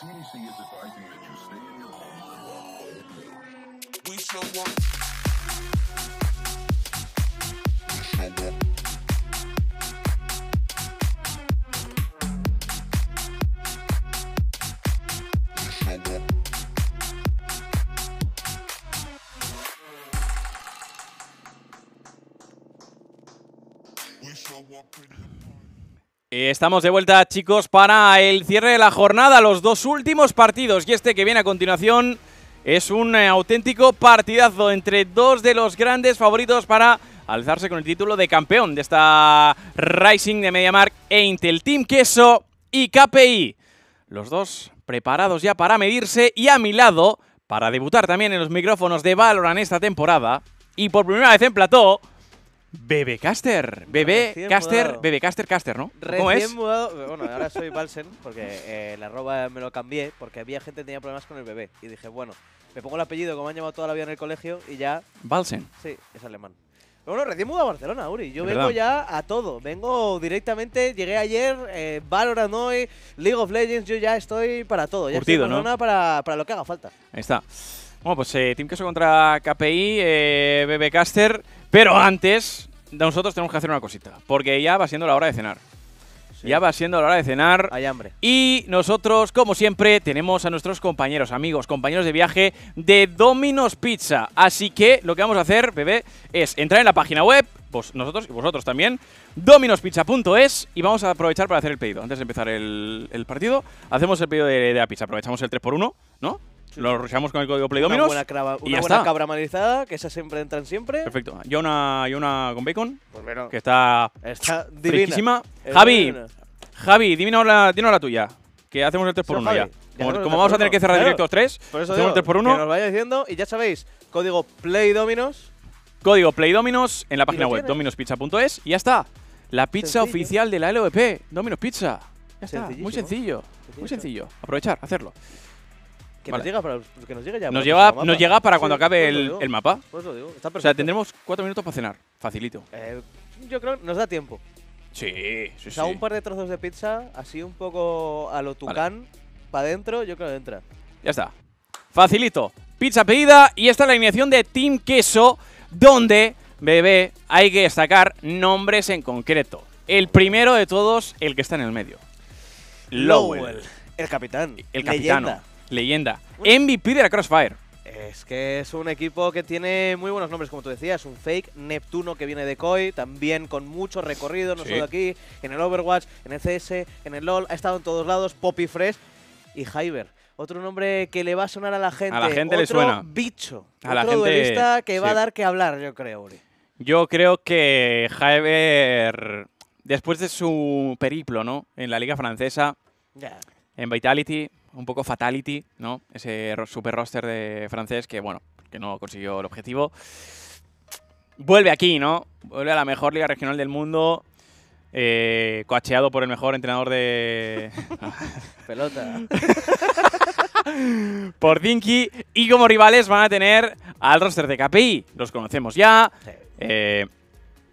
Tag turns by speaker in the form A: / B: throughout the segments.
A: CDC is advising that you stay in your home. We shall want. Estamos de vuelta, chicos, para el cierre de la jornada, los dos últimos partidos y este que viene a continuación es un eh, auténtico partidazo entre dos de los grandes favoritos para alzarse con el título de campeón de esta Rising de MediaMarkt e Intel Team Queso y KPI. Los dos preparados ya para medirse y a mi lado para debutar también en los micrófonos de Valorant esta temporada y por primera vez en plató Caster. bebé, caster, Bebe caster, caster, ¿no? Recién mudado, bueno, ahora soy
B: Balsen, porque eh, la arroba me lo cambié, porque había gente que tenía problemas con el bebé. Y dije, bueno, me pongo el apellido, como me han llamado toda la vida en el colegio, y ya... Balsen. Sí, es alemán. Bueno, recién mudado a Barcelona, Uri. Yo vengo ya a todo. Vengo directamente, llegué ayer, eh, League of Legends, yo ya estoy para todo. Ya estoy ¿no? para, para lo que haga falta.
A: Ahí está. Bueno, pues eh, Team Caso contra KPI, eh, Caster, pero antes nosotros tenemos que hacer una cosita, porque ya va siendo la hora de cenar. Ya va siendo la hora de cenar. Hay hambre. Y nosotros, como siempre, tenemos a nuestros compañeros, amigos, compañeros de viaje de Domino's Pizza. Así que lo que vamos a hacer, bebé, es entrar en la página web, Pues nosotros y vosotros también, dominospizza.es, y vamos a aprovechar para hacer el pedido. Antes de empezar el, partido, hacemos el pedido de, de, la pizza. Aprovechamos el 3x1, ¿no? lo rushamos con el código Dominos. Una buena, una y ya buena cabra
B: malizada, que esas siempre entran siempre.
A: Perfecto. Yo una, una con bacon, pues que está, está divina. Javi, Javi, dime la, dime la tuya, que hacemos el 3x1 ya. Como, vamos a tener que cerrar claro. directos 3, hacemos el 3x1. Que nos
B: vaya diciendo, y ya sabéis, código dominos
A: Código dominos en la página web dominospizza.es y ya está. La pizza oficial de la LVP, Domino's Pizza. Ya está, muy sencillo, muy sencillo. Aprovechar, hacerlo. Que nos llega
B: para ya. Nos, llega para cuando acabe pues el, mapa. Pues lo digo, o sea,
A: tendremos cuatro minutos para cenar. Facilito. Eh, yo creo que nos da tiempo. Sí, sí, un
B: par de trozos de pizza, así un poco a lo tucán, para adentro, yo creo que entra.
A: Ya está. Facilito. Pizza pedida y esta es la alineación de Team Queso, donde, bebé, hay que destacar nombres en concreto. El primero de todos, el que está en el medio. Lowell.
B: El capitán. El capitano
A: leyenda, MVP de la Crossfire.
B: Es que es un equipo que tiene muy buenos nombres, como tú decías, un fake, Neptuno que viene de Koi, también con mucho recorrido, no solo aquí, en el Overwatch, en el CS, en el LoL, ha estado en todos lados, Poppy Fresh y Hyber. Otro nombre que le va a sonar a la gente. A la gente le suena. bicho. Otro que va a dar que hablar, yo creo,
A: Yo creo que Hyber, después de su periplo, ¿no? En la liga francesa, en Vitality, un poco fatality, ¿no? Ese super roster de francés que, bueno, que no consiguió el objetivo. Vuelve aquí, ¿no? Vuelve a la mejor liga regional del mundo, eh, coacheado por el mejor entrenador de... Pelota. por Dinky. Y como rivales van a tener al roster de KPI. Los conocemos ya. Eh,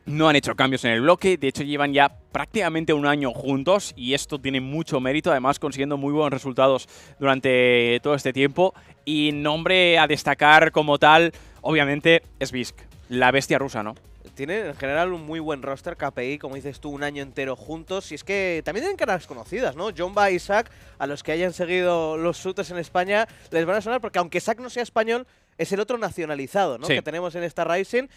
A: no han hecho cambios en el bloque, de hecho llevan ya prácticamente un año juntos y esto tiene mucho mérito, además consiguiendo muy buenos resultados durante todo este tiempo. Y nombre a destacar como tal, obviamente, es Bisk, la bestia rusa, ¿no?
B: Tienen en general un muy buen roster, KPI, como dices tú, un año entero juntos. Y es que también tienen caras conocidas, ¿no? John, y Isaac, a los que hayan seguido los shooters en España, les van a sonar porque aunque Isaac no sea español, es el otro nacionalizado, Que tenemos en esta Rising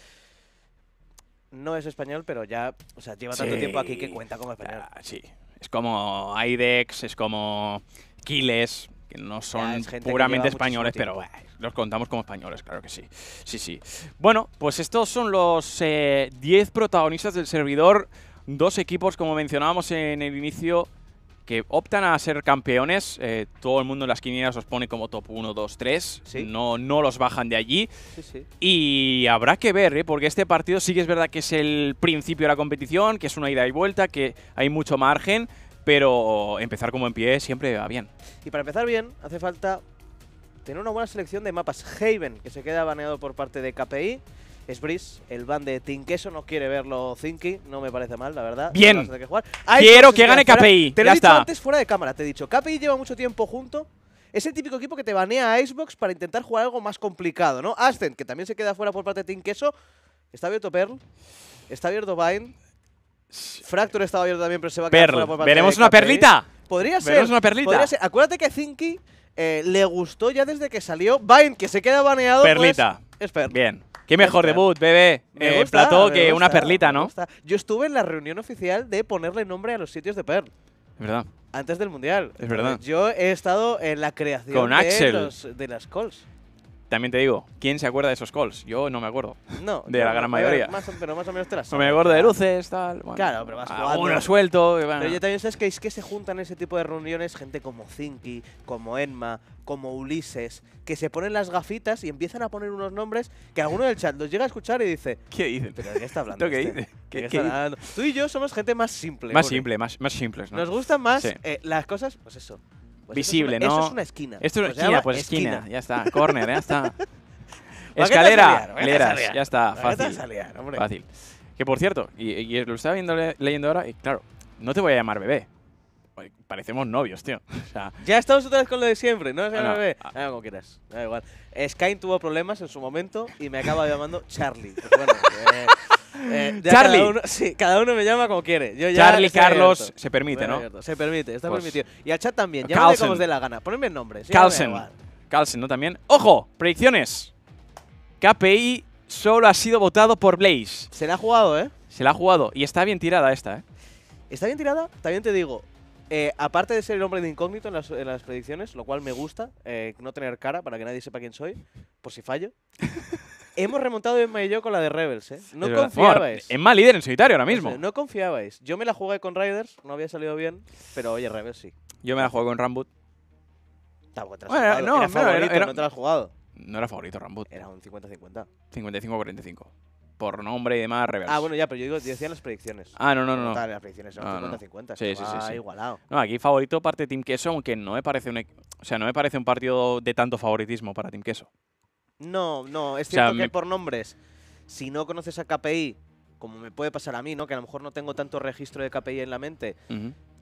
B: no es español, pero ya o sea, lleva tanto tiempo aquí que cuenta como español. sí,
A: es como Aidex, es como Kiles, que no son puramente españoles, pero los contamos como españoles, claro que sí. Sí, sí. Bueno, pues estos son los 10 eh, protagonistas del servidor. Dos equipos, como mencionábamos en el inicio, que optan a ser campeones. Eh, todo el mundo en las quinielas los pone como top 1, 2, 3. No, no los bajan de allí. Y habrá que ver, eh, porque este partido sí que es verdad que es el principio de la competición, que es una ida y vuelta, que hay mucho margen, pero empezar como en pie siempre va bien.
B: Y para empezar bien, hace falta tener una buena selección de mapas. Haven, que se queda baneado por parte de KPI es Breeze, el ban de Tinkeso, no quiere verlo Zinky, no me parece mal, la verdad. Bien, quiero que gane KPI, Te lo ya está. antes fuera de cámara, te he dicho, KPI lleva mucho tiempo junto, es el típico equipo que te banea a Icebox para intentar jugar algo más complicado, ¿no? Ascent, que también se queda fuera por parte de Tinkeso, está abierto Pearl, está abierto Vine, Fractor estaba abierto también, pero se va a ¿Veremos una perlita? Podría ser. ¿Veremos una perlita? Acuérdate que Zinky eh, le gustó ya desde que salió. Vine, que se queda baneado. Pues perlita. es Bien. Qué mejor debut, bebé. Me eh, que una perlita, ¿no? Yo estuve en la reunión oficial de ponerle nombre a los sitios de Perl. Es verdad. Antes del Mundial. Es verdad. Yo he estado en la creación de, Los, de las calls.
A: También te digo, ¿quién se acuerda de esos calls? Yo no me acuerdo. No. De la gran mayoría. pero más o menos te las No me acuerdo de luces, tal. claro, pero vas jugando. Uno suelto. Pero yo también
B: sé que es que se juntan en ese tipo de reuniones gente como Zinky, como Enma, como Ulises, que se ponen las gafitas y empiezan a poner unos nombres que alguno del chat los llega a escuchar y dice... ¿Qué hice? ¿Pero de qué está hablando? ¿Qué, este? ¿Qué, hice? Tú y yo somos gente más simple. Más simple, más, más simples. ¿no? Nos gustan más eh, las cosas, pues eso, visible, pues ¿no? Eso es una esquina. Esto es una pues esquina, pues esquina. Ya está, corner,
A: ya está.
B: Escalera, escaleras, ya está, fácil. fácil.
A: Que por cierto, y, lo estaba viendo, leyendo ahora, y claro, no te voy a llamar bebé. Parecemos novios, tío. O sea,
B: ya estamos otra vez con lo de siempre, ¿no? sea, bebé. Ah. Ah, como quieras, da igual. Skyne tuvo problemas en su momento y me acaba llamando Charlie. bueno, eh, eh, Charlie. Cada uno, sí, cada uno me llama como quiere. Charlie, Carlos, se permite, ¿no? Se permite, está pues permitido. Y al chat también, ya como os dé la gana. Ponedme nombres. Carlsen.
A: Carlsen, ¿no? También. ¡Ojo! Predicciones. KPI solo ha sido votado por Blaze. Se la ha jugado, ¿eh? Se la ha jugado. Y está bien
B: tirada esta, ¿eh? Está bien tirada, también te digo. Eh, aparte de ser el hombre de incógnito en las, predicciones, lo cual me gusta, eh, no tener cara para que nadie sepa quién soy, por si fallo. Hemos remontado Emma y yo con la de Rebels, ¿eh? No confiabais. Es
A: más líder en solitario ahora mismo.
B: no confiabais. Yo me la jugué con Riders, no había salido bien, pero oye, Rebels sí.
A: Yo me la jugué con Rambut.
B: Tampoco No, era favorito, no te la has jugado. No era favorito
A: Rambut. Era un 50-50. 55-45. Por nombre y demás, Rebels. Ah, bueno,
B: ya, pero yo digo, decían las predicciones. Ah, no, no, no. no. las predicciones son ah, 50-50. No. Sí, sí, sí, igualado.
A: No, aquí favorito parte Team Queso, aunque no me parece un, e- o sea, no me parece un partido de tanto favoritismo para Team Queso.
B: No, no, es cierto que por nombres, si no conoces a KPI, como me puede pasar a mí, ¿no? Que a lo mejor no tengo tanto registro de KPI en la mente.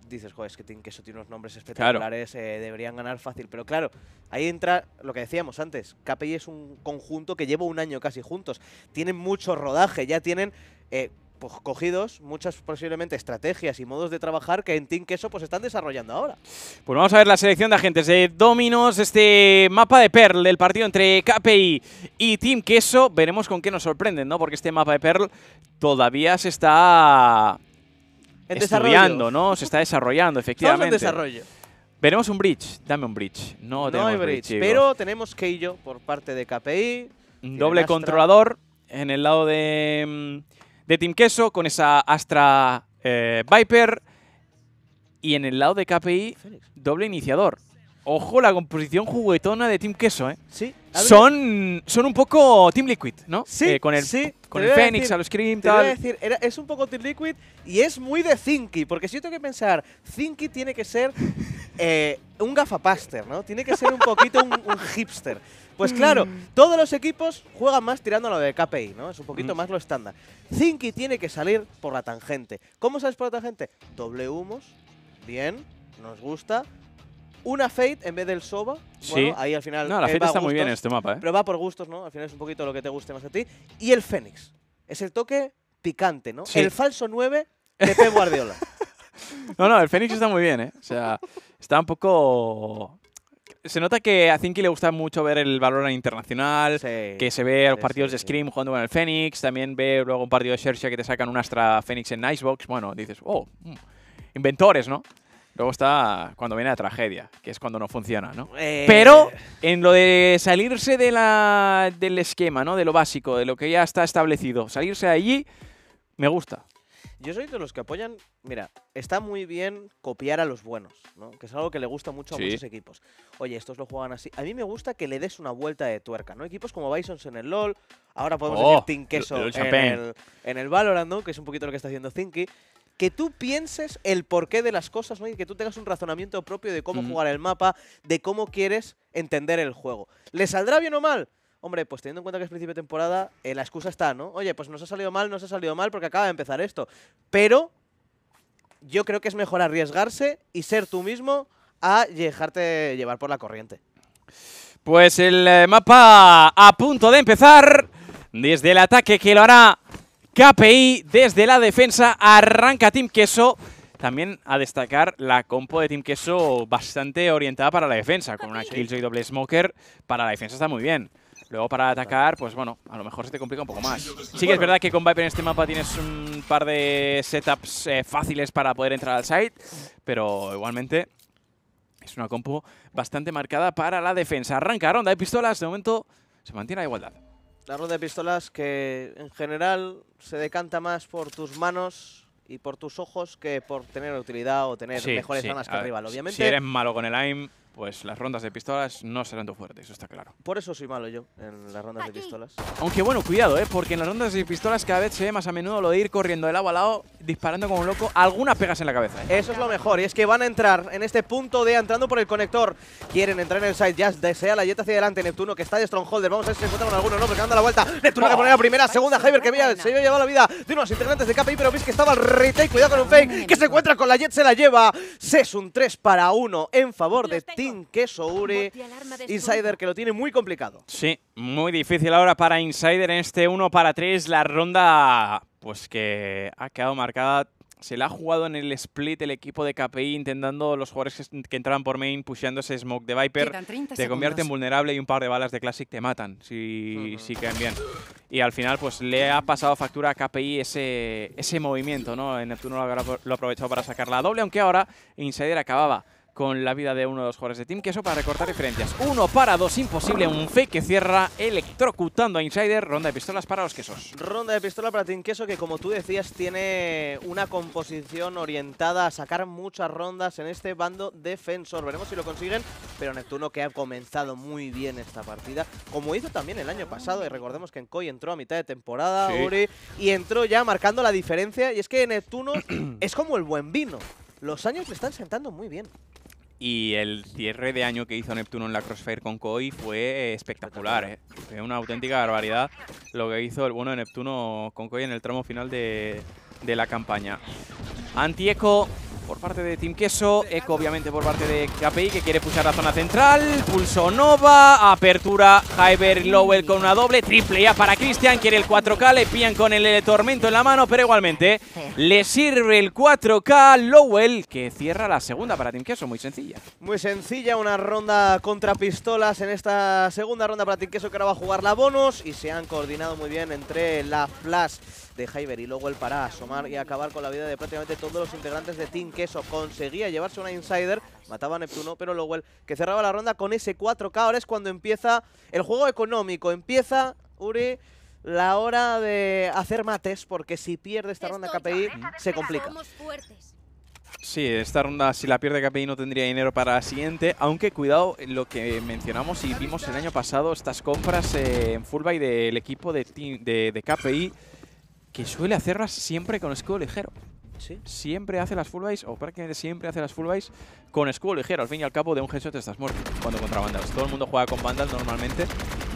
B: Dices, joder, es que, que, eso tiene unos nombres espectaculares, eh, deberían ganar fácil. Pero claro, ahí entra lo que decíamos antes. KPI es un conjunto que lleva un año casi juntos. Tienen mucho rodaje, ya tienen eh, pues, cogidos muchas posiblemente estrategias y modos de trabajar que en Team Queso pues están desarrollando ahora.
A: Pues vamos a ver la selección de agentes de Dominos, este mapa de Pearl, el partido entre KPI y Team Queso, veremos con qué nos sorprenden, ¿no? Porque este mapa de Pearl todavía se está
B: en estudiando,
A: ¿no? Se está desarrollando, efectivamente. En desarrollo. Veremos un bridge, dame un bridge. No, tenemos hay bridge, pero
B: tenemos Keijo por parte de KPI. Doble controlador
A: en el lado de mm, de Team Queso con esa Astra eh, Viper. Y en el lado de KPI, doble iniciador. Ojo la composición juguetona de Team Queso, ¿eh? Sí. Son, son un poco Team Liquid, ¿no? Sí, eh, con el, sí. Con el a, los y tal. a decir,
B: es un poco Team Liquid y es muy de Zinky, porque si yo tengo que pensar, Zinky tiene que ser eh, un gafapaster, ¿no? Tiene que ser un poquito un hipster. Pues claro, mm. todos los equipos juegan más tirando a lo de KPI, ¿no? Es un poquito mm. más lo estándar. Zinky tiene que salir por la tangente. ¿Cómo sales por la tangente? Doble humos, bien, nos gusta. Una Fate en vez del Soba. Sí. ahí al final. No, la eh, Fate está muy bien en este mapa, ¿eh? Pero va por gustos, ¿no? Al final es un poquito lo que te guste más a ti. Y el Fénix. Es el toque picante, ¿no? El falso 9 de Pep Guardiola.
A: no, no, el Fénix está muy bien, ¿eh? O sea, está un poco se nota que a Zinky le gusta mucho ver el valor internacional, que se ve los partidos de Scream jugando con el Fénix, también ve luego un partido de Xerxia que te sacan un Astra Fénix en Icebox. Bueno, dices, oh, mm, inventores, ¿no? Luego está cuando viene la tragedia, que es cuando no funciona, ¿no? Eh, Pero en lo de salirse de del esquema, ¿no? De lo básico, de lo que ya está establecido, salirse allí, me gusta.
B: Yo soy de los que apoyan. Mira, está muy bien copiar a los buenos, ¿no? Que es algo que le gusta mucho a muchos equipos. Oye, estos lo juegan así. A mí me gusta que le des una vuelta de tuerca, ¿no? Equipos como Bisons en el LOL, ahora podemos oh, decir en, el, en, Valorant, Que es un poquito lo que está haciendo Zinky que tú pienses el porqué de las cosas, ¿no? Y que tú tengas un razonamiento propio de cómo mm. jugar el mapa, de cómo quieres entender el juego. ¿Le saldrá bien o mal? Hombre, pues teniendo en cuenta que es principio de temporada, eh, la excusa está, ¿no? Oye, pues nos ha salido mal, nos ha salido mal porque acaba de empezar esto. Pero yo creo que es mejor arriesgarse y ser tú mismo a dejarte llevar por la corriente.
A: Pues el eh, mapa a punto de empezar. Desde el ataque que lo hará KPI, desde la defensa arranca Team Queso. También a destacar la compo de Team Queso bastante orientada para la defensa, con una Killjoy doble Smoker. Para la defensa está muy bien. Luego para atacar, pues bueno, a lo mejor se te complica un poco más. Sí que es verdad que con Viper en este mapa tienes un par de setups eh, fáciles para poder entrar al site, pero igualmente es una compo bastante marcada para la defensa. Arranca ronda de pistolas, de momento se mantiene a igualdad.
B: La ronda de pistolas que en general se decanta más por tus manos y por tus ojos que por tener utilidad o tener mejores zonas que el rival. Obviamente, si eres
A: malo con el aim, pues las rondas de pistolas no serán tan fuertes, eso está claro.
B: Por eso soy malo yo, en las rondas de pistolas.
A: Aunque bueno, cuidado, ¿eh? porque en las rondas de pistolas cada vez se ve más a menudo lo de ir corriendo de lado a lado, disparando
B: como un loco, algunas pegas en la cabeza. ¿eh? Eso es lo mejor, y es que van a entrar en este punto de entrando por el conector. Quieren entrar en el side jazz, desea la jet hacia adelante, Neptuno que está de Strongholder, vamos a ver si se encuentra con alguno, no, porque anda la vuelta. Neptuno que pone la primera, segunda, Hyper que se había llevado la vida de unos integrantes de KPI, pero veis que estaba el retake, cuidado con un fake, que se encuentra con la Jet, se la lleva. Se es un 3 para 1 en favor de ti que Soure. Insider que lo tiene muy complicado.
A: Sí, muy difícil ahora para Insider en este 1 para 3. La ronda, pues que ha quedado marcada. Se la ha jugado en el split el equipo de KPI intentando los jugadores que entraban por main pusheando ese smoke de Viper. Te convierte en vulnerable y un par de balas de Classic te matan si, uh bien. Y al final pues le ha pasado factura a KPI ese, ese movimiento, ¿no? En el turno lo ha aprovechado para sacar la doble, aunque ahora Insider acababa con la vida de uno de los jugadores de team, Queso, para recortar diferencias. Uno para dos, imposible, un fake que cierra, electrocutando a Insider, ronda de pistolas para los quesos.
B: Ronda de pistola para Team Queso, que como tú decías, tiene una composición orientada a sacar muchas rondas en este bando defensor. Veremos si lo consiguen, pero Neptuno que ha comenzado muy bien esta partida, como hizo también el año pasado, y recordemos que en Encoy entró a mitad de temporada, y entró ya marcando la diferencia, y es que Neptuno es como el buen vino. Los años le están sentando muy bien.
A: Y el cierre de año que hizo Neptuno en la Crossfire con Koi fue espectacular, ¿eh? Fue una auténtica barbaridad lo que hizo el bueno de Neptuno con Koi en el tramo final de, de la campaña. Antieco por parte de Team Queso, Eco obviamente por parte de KPI que quiere pulsar la zona central, Pulso Nova, Apertura, Hyber Lowell con una doble, triple ya para cristian quiere el 4K, le pillan con el Tormento en la mano, pero igualmente le sirve el 4K Lowell que cierra la segunda para Team Queso, muy sencilla.
B: Muy sencilla, una ronda contra pistolas en esta segunda ronda para Team Queso que ahora va a jugar la bonus y se han coordinado muy bien entre la Flash de Hyber y luego el para asomar y acabar con la vida de prácticamente todos los integrantes de Team Queso. Conseguía llevarse una Insider, mataba a Neptuno, pero Lowell que cerraba la ronda con ese 4K. Ahora es cuando empieza el juego económico. Empieza, Uri, la hora de hacer mates, porque si pierde esta ronda KPI se complica.
A: Sí, esta ronda si la pierde KPI no tendría dinero para la siguiente, aunque cuidado lo que mencionamos y vimos el año pasado, estas compras eh, en fullback del equipo de, de, de KPI que suele hacerlas siempre con escudo ligero. ¿Sí? Siempre hace las full buys, o prácticamente siempre hace las full con escudo ligero. Al fin y al cabo, de un headshot estás muerto cuando contra bandas Todo el mundo juega con bandas normalmente,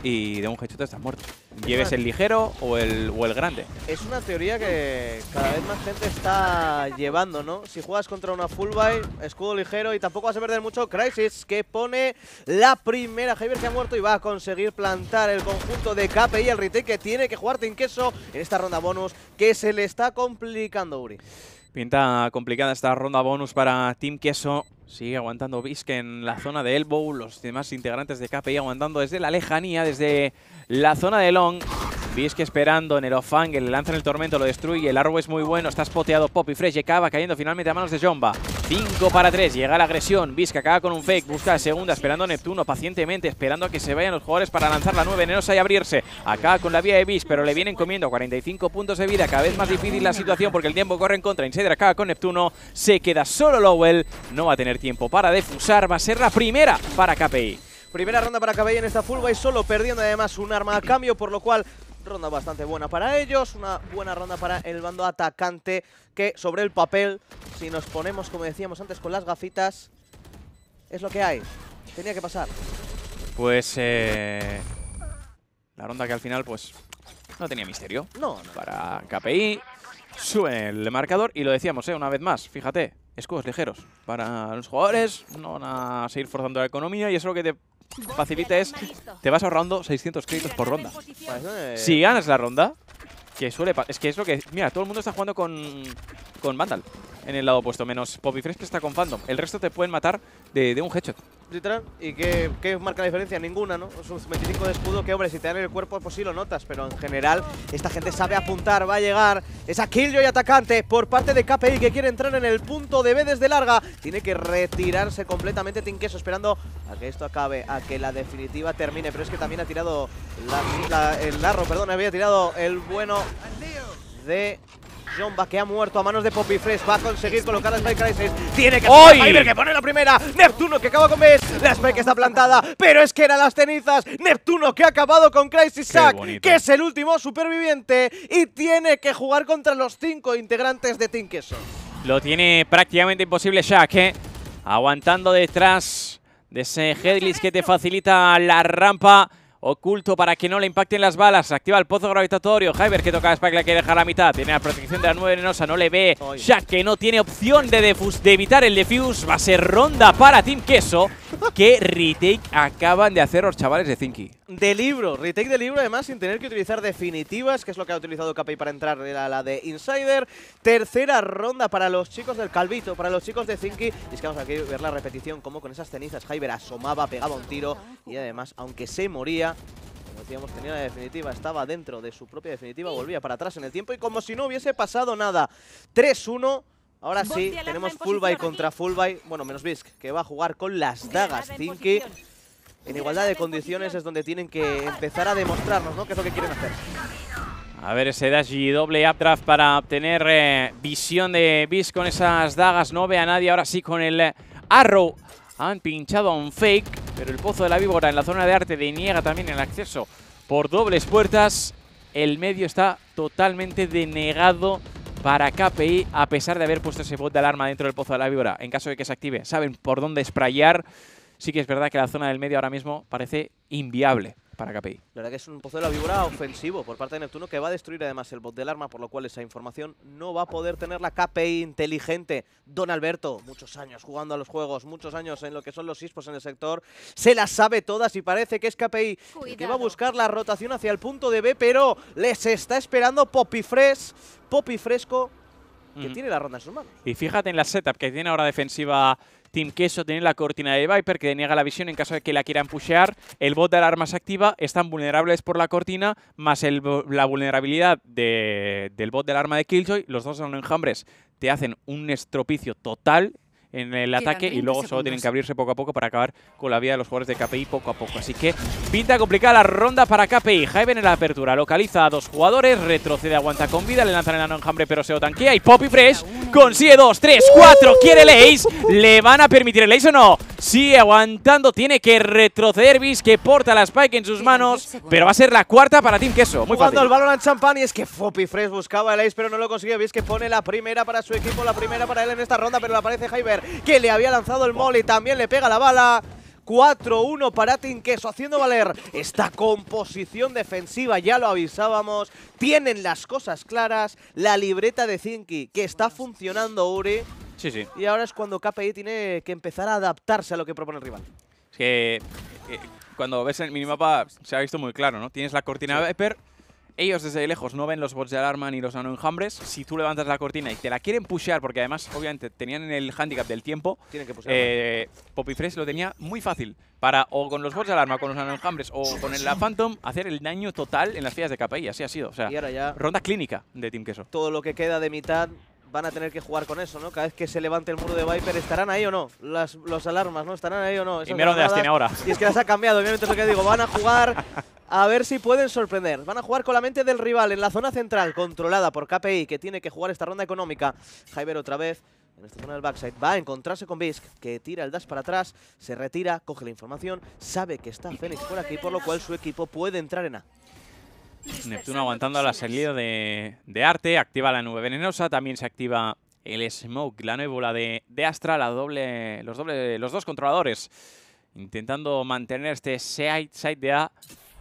A: y de un headshot estás muerto. Lleves el ligero o el, o el grande.
B: Es una teoría que cada vez más gente está llevando, ¿no? Si juegas contra una full buy, escudo ligero y tampoco vas a perder mucho Crisis, que pone la primera. Javier que ha muerto y va a conseguir plantar el conjunto de y el retake que tiene que jugar Team Queso en esta ronda bonus que se le está complicando, Uri.
A: Pinta complicada esta ronda bonus para Team Queso. Sigue aguantando bisque en la zona de Elbow, los demás integrantes de KPI aguantando desde la lejanía, desde la zona de Long que esperando en el off-angle, le lanzan el tormento, lo destruye, el árbol es muy bueno, está spoteado Poppy y Fresh y acaba cayendo finalmente a manos de Jomba. 5 para 3, llega la agresión, que acaba con un fake, busca la segunda, esperando a Neptuno pacientemente, esperando a que se vayan los jugadores para lanzar la 9 Nenosa y abrirse. Acaba con la vía de Bis, pero le vienen comiendo 45 puntos de vida, cada vez más difícil la situación porque el tiempo corre en contra, Insider acaba con Neptuno, se queda solo Lowell, no va a tener tiempo para defusar, va a ser la primera
B: para KPI. Primera ronda para KPI en esta full solo perdiendo además un arma a cambio, por lo cual Ronda bastante buena para ellos, una buena ronda para el bando atacante que sobre el papel, si nos ponemos, como decíamos antes, con las gafitas, es lo que hay. Tenía que pasar.
A: Pues eh, la ronda que al final pues no tenía misterio. No, Para KPI, sube el marcador y lo decíamos, ¿eh? una vez más, fíjate, escudos ligeros para los jugadores, no van a seguir forzando la economía y eso es lo que te Facilita es, te vas ahorrando 600 créditos por ronda. Pues eh. Si ganas la ronda, que suele... Es que es lo que... Mira, todo el mundo está jugando con, con Vandal en el lado opuesto, menos Poppy que está con Fandom. El resto te pueden matar de, un headshot.
B: Literal, ¿y qué, marca la diferencia? Ninguna, ¿no? un 25 de escudo, que hombre, si te dan en el cuerpo, pues sí lo notas, pero en general esta gente sabe apuntar, va a llegar. Esa y atacante por parte de KPI que quiere entrar en el punto de B desde larga. Tiene que retirarse completamente TinQueso esperando a que esto acabe, a que la definitiva termine. Pero es que también ha tirado el larro, perdón, había tirado el bueno de Jomba que ha muerto a manos de Poppy Fresh va a conseguir colocar a Spike Crisis. Tiene que ¡Oy! que pone la primera. Neptuno que acaba con Bess. La Spike está plantada, pero es que era las cenizas. Neptuno que ha acabado con Crisis Sack, que es el último superviviente y tiene que jugar contra los cinco integrantes de Team
A: Lo tiene prácticamente imposible Shaq, ¿eh? aguantando detrás de ese Headless que te facilita la rampa oculto para que no le impacten las balas. Activa el pozo gravitatorio. Hyber que toca a Spike, la quiere dejar la mitad. Tiene la protección de la nube venenosa, no le ve. Shaq que no tiene opción de, defus, de evitar el defuse. Va a ser ronda para Team Queso. que retake acaban de hacer los chavales de Zinky?
B: de libro. Retake de libro, además, sin tener que utilizar definitivas, que es lo que ha utilizado KPI para entrar, a la de Insider. Tercera ronda para los chicos del Calvito, para los chicos de Zinky. Y es que vamos a ver la repetición, como con esas cenizas Hyber asomaba, pegaba un tiro y además, aunque se moría, como decíamos, tenía la definitiva, estaba dentro de su propia definitiva, volvía para atrás en el tiempo y como si no hubiese pasado nada. 3-1. Ahora sí, tenemos buy contra buy. bueno, menos Bisk, que va a jugar con las dagas Zinky en igualdad de condiciones es donde tienen que empezar a demostrarnos ¿no? qué es lo que quieren hacer.
A: A ver ese dash y doble updraft para obtener eh, visión de bis con esas dagas. No ve a nadie. Ahora sí con el eh, arrow. Han pinchado a un fake. Pero el pozo de la víbora en la zona de arte deniega también el acceso por dobles puertas. El medio está totalmente denegado para KPI a pesar de haber puesto ese bot de alarma dentro del pozo de la víbora. En caso de que se active, saben por dónde sprayar sí que es verdad que la zona del medio ahora mismo parece inviable para KPI.
B: La verdad que es un pozo de la víbora ofensivo por parte de Neptuno que va a destruir además el bot del arma, por lo cual esa información no va a poder tener la KPI inteligente. Don Alberto, muchos años jugando a los juegos, muchos años en lo que son los sispos en el sector, se las sabe todas y parece que es KPI que va a buscar la rotación hacia el punto de B, pero les está esperando Poppy Fresh, Fresco, que tiene la ronda en sus manos.
A: Y fíjate en la setup que tiene ahora defensiva Team Queso tiene la cortina de Viper que deniega la visión en caso de que la quieran pushear. El bot de alarma se activa, están vulnerables por la cortina, más la vulnerabilidad del bot del arma de Killjoy. Los dos son enjambres, te hacen un estropicio total en el ataque y luego solo tienen que abrirse poco a poco para acabar con la vida de los jugadores de KPI poco a poco. Así que pinta complicada la ronda para KPI. Jaiven en la apertura, localiza a dos jugadores, retrocede, aguanta con vida, le lanzan el nano enjambre pero se lo tanquea y Poppy Fresh consigue dos, tres, uh. cuatro, quiere el ace, ¿le van a permitir el ace o no? Sigue aguantando, tiene que retroceder Bis que porta la Spike en sus manos,
B: pero va a ser la cuarta para Team Queso, muy Jugando el balón al champán y es que Poppy Fresh buscaba el ace pero no lo consiguió, Bis que pone la primera para su equipo, la primera para él en esta ronda pero le aparece javen que le había lanzado el mole, también le pega la bala. 4-1 para Tinqueso, haciendo valer esta composición defensiva, ya lo avisábamos. Tienen las cosas claras, la libreta de Zinki, que está funcionando, Uri. Sí, sí. Y ahora es cuando KPI tiene que empezar a adaptarse a lo que propone el rival.
A: que eh, cuando ves el minimapa se ha visto muy claro, ¿no? Tienes la cortina de Viper ellos desde lejos no ven los bots de alarma ni los nanoenjambres. Si tú levantas la cortina y te la quieren pushear, porque además, obviamente, tenían el handicap del tiempo,
B: Tienen que eh,
A: Poppy lo tenía muy fácil para, o con los bots de alarma, con los nanoenjambres o con el, la Phantom, hacer el daño total en las filas de KPI. Así ha sido. O sea, ronda clínica de Team Queso.
B: Todo lo que queda de mitad van a tener que jugar con eso, ¿no? Cada vez que se levante el muro de Viper, ¿estarán ahí o no? Las alarmas, ¿no? ¿Estarán ahí o no? Primero dónde las tiene ahora. Y es que las ha cambiado, obviamente es lo que digo. Van a jugar a ver si pueden sorprender. Van a jugar con la mente del rival en la zona central, controlada por KPI, que tiene que jugar esta ronda económica. Jaiber otra vez en esta zona del backside. Va a encontrarse con Bisk, que tira el dash para atrás, se retira, coge la información, sabe que está Fénix por aquí, por lo cual su equipo puede entrar en A.
A: Neptuno aguantando la salida de, arte, activa la nube venenosa, también se activa el smoke, la nube de, Astra, la doble, los, los dos controladores intentando mantener este side, side de A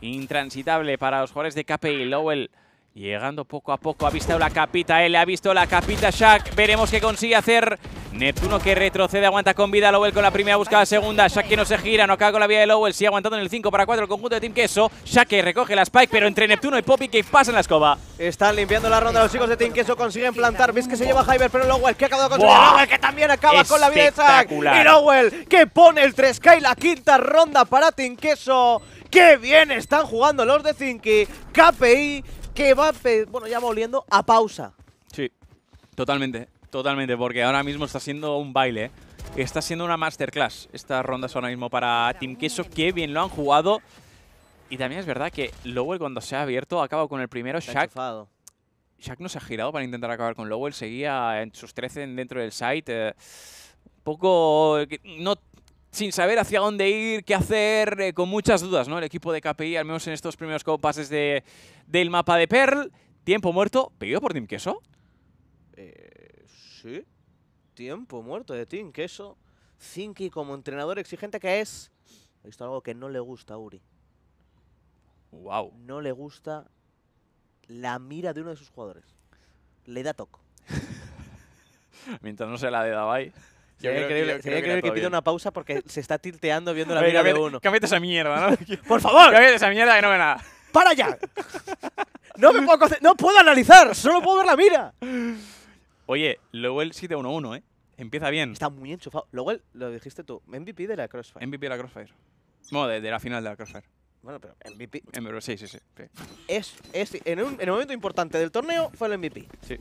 A: intransitable para los jugadores de KP y Lowell. Llegando poco a poco, ha visto la capita él, eh, ha visto la capita Shaq. Veremos qué consigue hacer. Neptuno que retrocede, aguanta con vida Lowell con la primera, busca la segunda. Shaq que no se gira, no acaba con la vida de Lowell. Sigue aguantando en el 5 para 4 el conjunto de Team Queso. Shaq que recoge la Spike, pero entre Neptuno y Poppy
B: que pasan la escoba. Están limpiando la ronda los chicos de Team Queso, consiguen plantar. Ves que se lleva Hyper, pero Lowell que ha acabado que también acaba con la vida de Shaq. Y Lowell que pone el 3K y la quinta ronda para Team Queso. ¡Qué bien están jugando los de Zinky! KPI que va, bueno, ya va oliendo a pausa.
A: Sí, totalmente, totalmente, porque ahora mismo está siendo un baile, ¿eh? Está siendo una masterclass estas rondas ahora mismo para Team Queso, que bien lo han jugado. Y también es verdad que Lowell cuando se ha abierto acaba con el primero, Shaq. Shaq no se ha girado para intentar acabar con Lowell, seguía en sus 13 dentro del site. Eh, poco... Eh, no sin saber hacia dónde ir, qué hacer, eh, con muchas dudas, ¿no? El equipo de KPI, al menos en estos primeros compases del mapa de Pearl. Tiempo muerto, pedido por Team Queso.
B: Eh, sí, tiempo muerto de Team Queso. Zinky como entrenador exigente que es. He visto algo que no le gusta a Uri. Wow. No le gusta la mira de uno de sus jugadores. Le da toco.
A: Mientras no se la de Davai. Sería increíble, que, que, que una
B: pausa porque se está tilteando viendo la mira de uno. Cámbiate esa mierda, ¿no? ¡Por favor!
A: Cámbiate esa mierda que no ve nada.
B: ¡Para ya! ¡No puedo analizar! ¡Solo puedo ver la mira!
A: Oye, Lowell 7-1-1, ¿eh? Empieza bien. Está muy
B: enchufado. Lowell, lo dijiste tú, MVP de la Crossfire. MVP de la Crossfire.
A: No, de, la final de la Crossfire. Bueno, pero MVP. sí, sí, sí.
B: Es, es, en, un, en un momento importante del torneo fue el MVP. Sí.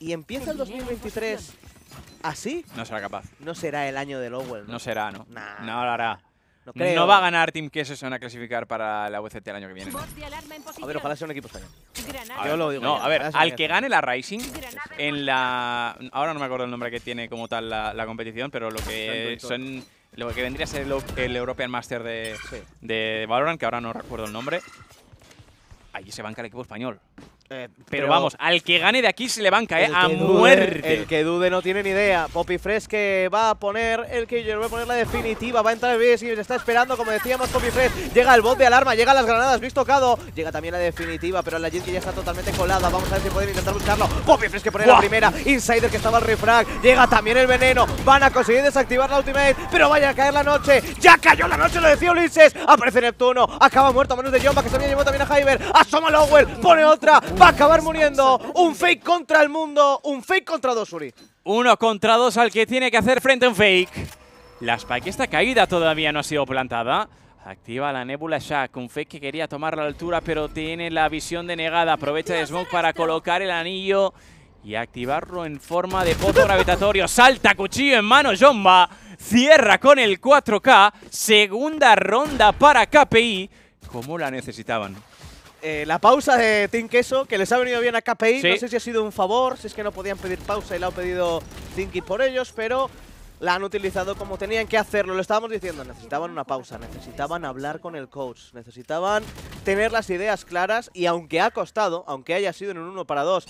B: Y empieza el 2023 ¿Así? ¿Ah, no será capaz. No será el año de Lowell. ¿no? será, ¿no? No
A: lo hará. No, va a ganar Team que a clasificar para la UCT el año que viene. A ver, ojalá sea
B: un equipo español. Yo lo digo. No, a ver, al que gane
A: la Racing en la. Ahora no me acuerdo el nombre que tiene como tal la, competición, pero lo que son. Lo que vendría a ser el, European Master de, Valorant, que ahora no recuerdo el nombre. Ahí se
B: banca el equipo español.
A: Eh, pero, vamos, al que gane de aquí se le banca, ¿eh? A muerte. El que
B: dude no tiene ni idea. Poppy Fresh que va a poner el que va a poner la definitiva. Va a entrar el BS y está esperando, como decíamos, Poppy Fresh. Llega el bot de alarma, llega las granadas, visto tocado. Llega también la definitiva, pero la gente ya está totalmente colada. Vamos a ver si pueden intentar buscarlo. Poppy Fresh que pone la primera. Insider que estaba al refrag. Llega también el veneno. Van a conseguir desactivar la ultimate, pero vaya a caer la noche. Ya cayó la noche, lo decía Ulises. Aparece Neptuno. Acaba muerto a manos de Jomba, que se había llevado también a Hyber. Asoma Lowell, pone otra va a acabar muriendo. Un fake contra el mundo, un fake contra dos, Uri.
A: Uno contra dos al que tiene que hacer frente a un fake. La Spike está caída, todavía no ha sido plantada. Activa la Nebula Shack, un fake que quería tomar la altura, pero tiene la visión denegada. Aprovecha de Smoke para colocar el anillo y activarlo en forma de foto gravitatorio. Salta, cuchillo en mano, Jomba. Cierra con el 4K.
B: Segunda ronda para KPI. Como la necesitaban. Eh, la pausa de Team Queso, que les ha venido bien a KPI. No sé si ha sido un favor, si es que no podían pedir pausa y la ha pedido Tinky por ellos, pero la han utilizado como tenían que hacerlo. Lo estábamos diciendo, necesitaban una pausa, necesitaban hablar con el coach, necesitaban tener las ideas claras y aunque ha costado, aunque haya sido en un uno para dos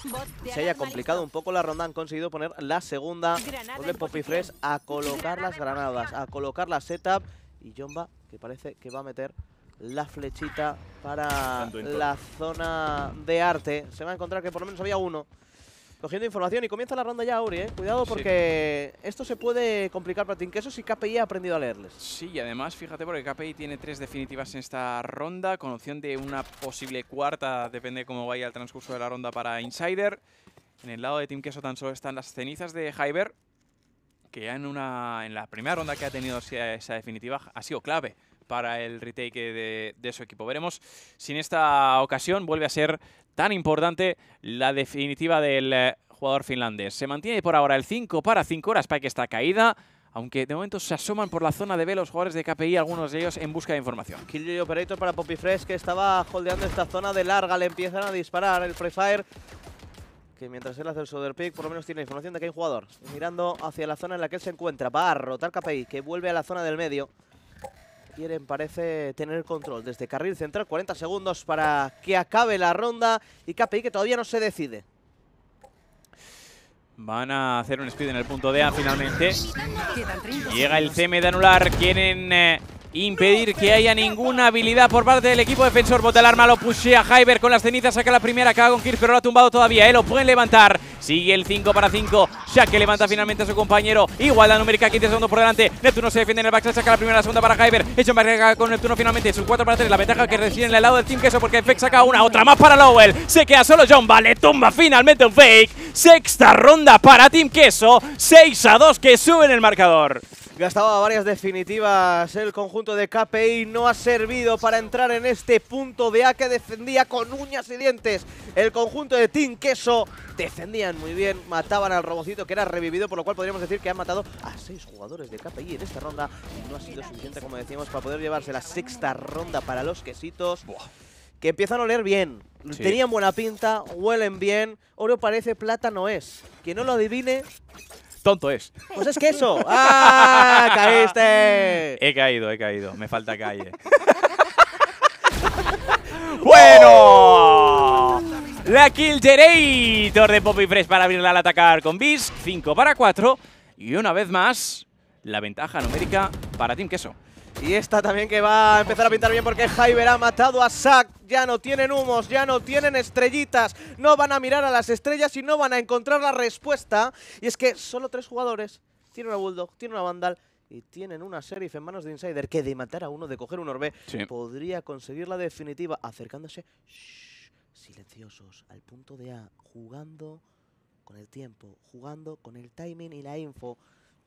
B: se haya complicado un poco la ronda, han conseguido poner la segunda. volver Poppy a colocar las granadas, a colocar la setup y Jomba, que parece que va a meter la flechita para la zona de arte. Se va a encontrar que por lo menos había uno cogiendo información y comienza la ronda ya, Auri. ¿eh? Cuidado porque esto se puede complicar para Team Queso si KPI ha aprendido a leerles. Sí, y además
A: fíjate porque KPI tiene tres definitivas en esta ronda, con opción de una posible cuarta, depende cómo vaya el transcurso de la ronda para Insider. En el lado de Team Queso tan solo están las cenizas de Hyber, que ya en, una, en la primera ronda que ha tenido esa definitiva ha sido clave para el retake de, su equipo. Veremos si en esta ocasión vuelve a ser tan importante la definitiva del eh, jugador finlandés. Se mantiene por ahora el 5 para 5 horas, para que está caída aunque de momento se asoman por la zona de B los jugadores de KPI, algunos de ellos en busca de información.
B: Kill Operator para Poppy Fresh, que estaba holdeando esta zona de larga, le empiezan a disparar el Free Fire. Que mientras él hace el shoulder pick, por lo menos tiene información de que hay un jugador. Mirando hacia la zona en la que él se encuentra, va a rotar KPI, que vuelve a la zona del medio quieren, parece, tener el control desde carril central. 40 segundos para que acabe la ronda y KPI que todavía no se decide.
A: Van a hacer un speed en el punto de A finalmente. Llega el CM de anular. Quieren eh, impedir que haya ninguna habilidad por parte del equipo defensor. Bota el arma, lo pushea Hyber con las cenizas, saca la primera, caga con Kirch, pero lo ha tumbado todavía. ¿eh? Lo pueden levantar. Sigue el 5 para 5. Shaq que levanta finalmente a su compañero. Igual la numérica, 15 segundos por delante. Neptuno se defiende en el backstage. saca la primera, la segunda para Hyber. Hecho en barriga con Neptuno finalmente. es un 4 para 3. La ventaja que recibe en el lado del Team Queso porque Fex saca una. Otra más para Lowell. Se queda solo John Vale. Tumba finalmente un fake. Sexta ronda para Team Queso. 6 a 2 que suben el marcador.
B: Gastaba varias definitivas el conjunto de KPI. No ha servido para entrar en este punto de A que defendía con uñas y dientes. El conjunto de Team Queso defendían muy bien. Mataban al robocito que era revivido, por lo cual podríamos decir que han matado a seis jugadores de KPI en esta ronda. no ha sido suficiente, como decíamos, para poder llevarse la sexta ronda para los quesitos. que empiezan a oler bien. Tenían buena pinta, huelen bien. Oro parece, plata no es. Que no lo adivine, tonto es. Pues es queso. ¡Ah! ¡Caíste!
A: He caído, he caído. Me falta calle. ¡Bueno! ¡Oh! La Kill Generator de Poppy Fresh para abrirla al atacar con Bis. 5 para 4. Y una vez más, la ventaja numérica para Team Queso.
B: Y esta también que va a empezar a pintar bien porque Hyber ha matado a Zack. Ya no tienen humos, ya no tienen estrellitas. No van a mirar a las estrellas y no van a encontrar la respuesta. Y es que solo tres jugadores. Tienen una Bulldog, tiene una Vandal y tienen una Sheriff en manos de Insider que de matar a uno, de coger un Orbe, podría conseguir la definitiva acercándose silenciosos al punto de A, jugando con el tiempo, jugando con el timing y la info.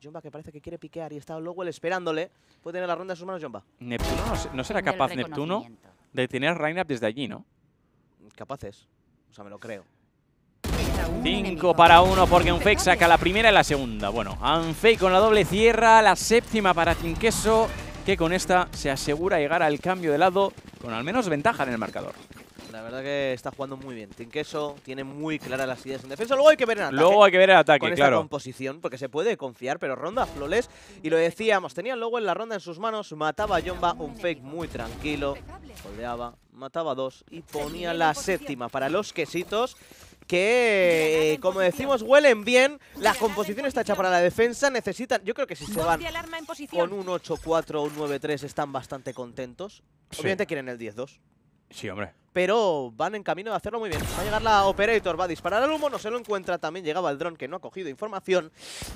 B: Jomba que parece que quiere piquear y está Lowell esperándole. Puede tener la ronda en sus manos Jomba.
A: Neptuno no, será capaz Neptuno de tener rain up desde allí, ¿no?
B: Capaces. O sea, me lo creo.
A: 5 para 1 porque Unfake saca la primera y la segunda. Bueno, Unfake con la doble cierra, la séptima para Tinqueso, que con esta se asegura llegar al cambio de lado con al menos ventaja en el marcador.
B: La verdad que está jugando muy bien. queso, tiene muy claras las ideas en defensa. Luego hay que ver en ataque. Luego hay que ver en ataque, con claro. composición, porque se puede confiar, pero ronda flores. Y lo decíamos, tenía luego en la ronda en sus manos. Mataba a Jomba, un fake muy tranquilo. holdeaba, mataba dos y ponía la séptima para los quesitos que, eh, como decimos, huelen bien. La composición está hecha para la defensa. Necesitan, yo creo que si se van con un 8-4 o un 9-3 están bastante contentos. Obviamente quieren el 10-2. Sí, hombre pero van en camino de hacerlo muy bien. Va a llegar la Operator, va a disparar al humo, no se lo encuentra, también llegaba el dron que no ha cogido información.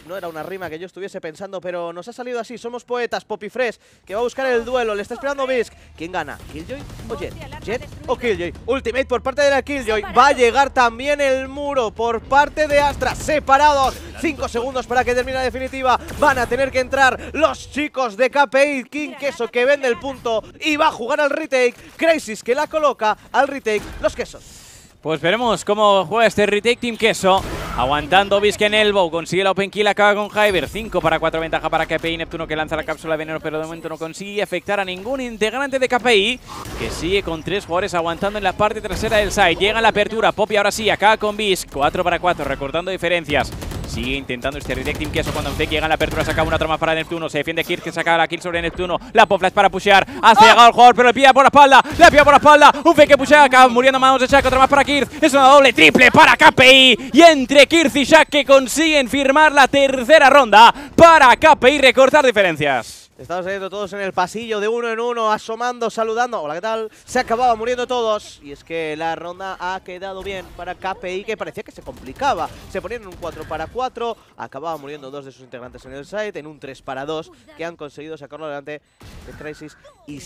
B: No era una rima que yo estuviese pensando, pero nos ha salido así. Somos poetas, Poppy Fresh, que va a buscar el duelo, le está esperando Bisk. ¿Quién gana? ¿Killjoy o Jet? ¿Jet o Killjoy? Ultimate por parte de la Killjoy. Va a llegar también el muro por parte de Astra, separados 5 segundos para que termine la definitiva. Van a tener que entrar los chicos de KPI. King Queso que vende el punto y va a jugar al retake. Crisis que la coloca al retake los quesos.
A: Pues veremos cómo juega este retake Team Queso. Aguantando el Elbow, consigue la open kill, acaba con Hyber. 5 para 4 ventaja para KPI Neptuno que lanza la cápsula de veneno, pero de momento no consigue afectar a ningún integrante de KPI, que sigue con 3 jugadores aguantando en la parte trasera del side. Llega la apertura, Poppy ahora sí, acaba con Bis. 4 para 4, recortando diferencias. Sigue intentando este que eso cuando Fake llega a la apertura, saca una trama para Neptuno. Se defiende Kirk que saca la kill sobre Neptuno. La pop flash para pushear. Hace ah. llegado el jugador, pero le pilla por la espalda. Le pilla por la espalda. Un fake que pushea acá, muriendo manos de Shaq. Otra más para Kirk. Es una doble triple para KPI. Y entre Kirk y Shaq que consiguen firmar la tercera ronda para KPI recortar diferencias.
B: Estamos saliendo todos en el pasillo de uno en uno, asomando, saludando. Hola, ¿qué tal? Se acababa muriendo todos. Y es que la ronda ha quedado bien para KPI, que parecía que se complicaba. Se ponían un 4 para 4. Acababa muriendo dos de sus integrantes en el site, en un 3 para 2, que han conseguido sacarlo adelante de Crisis y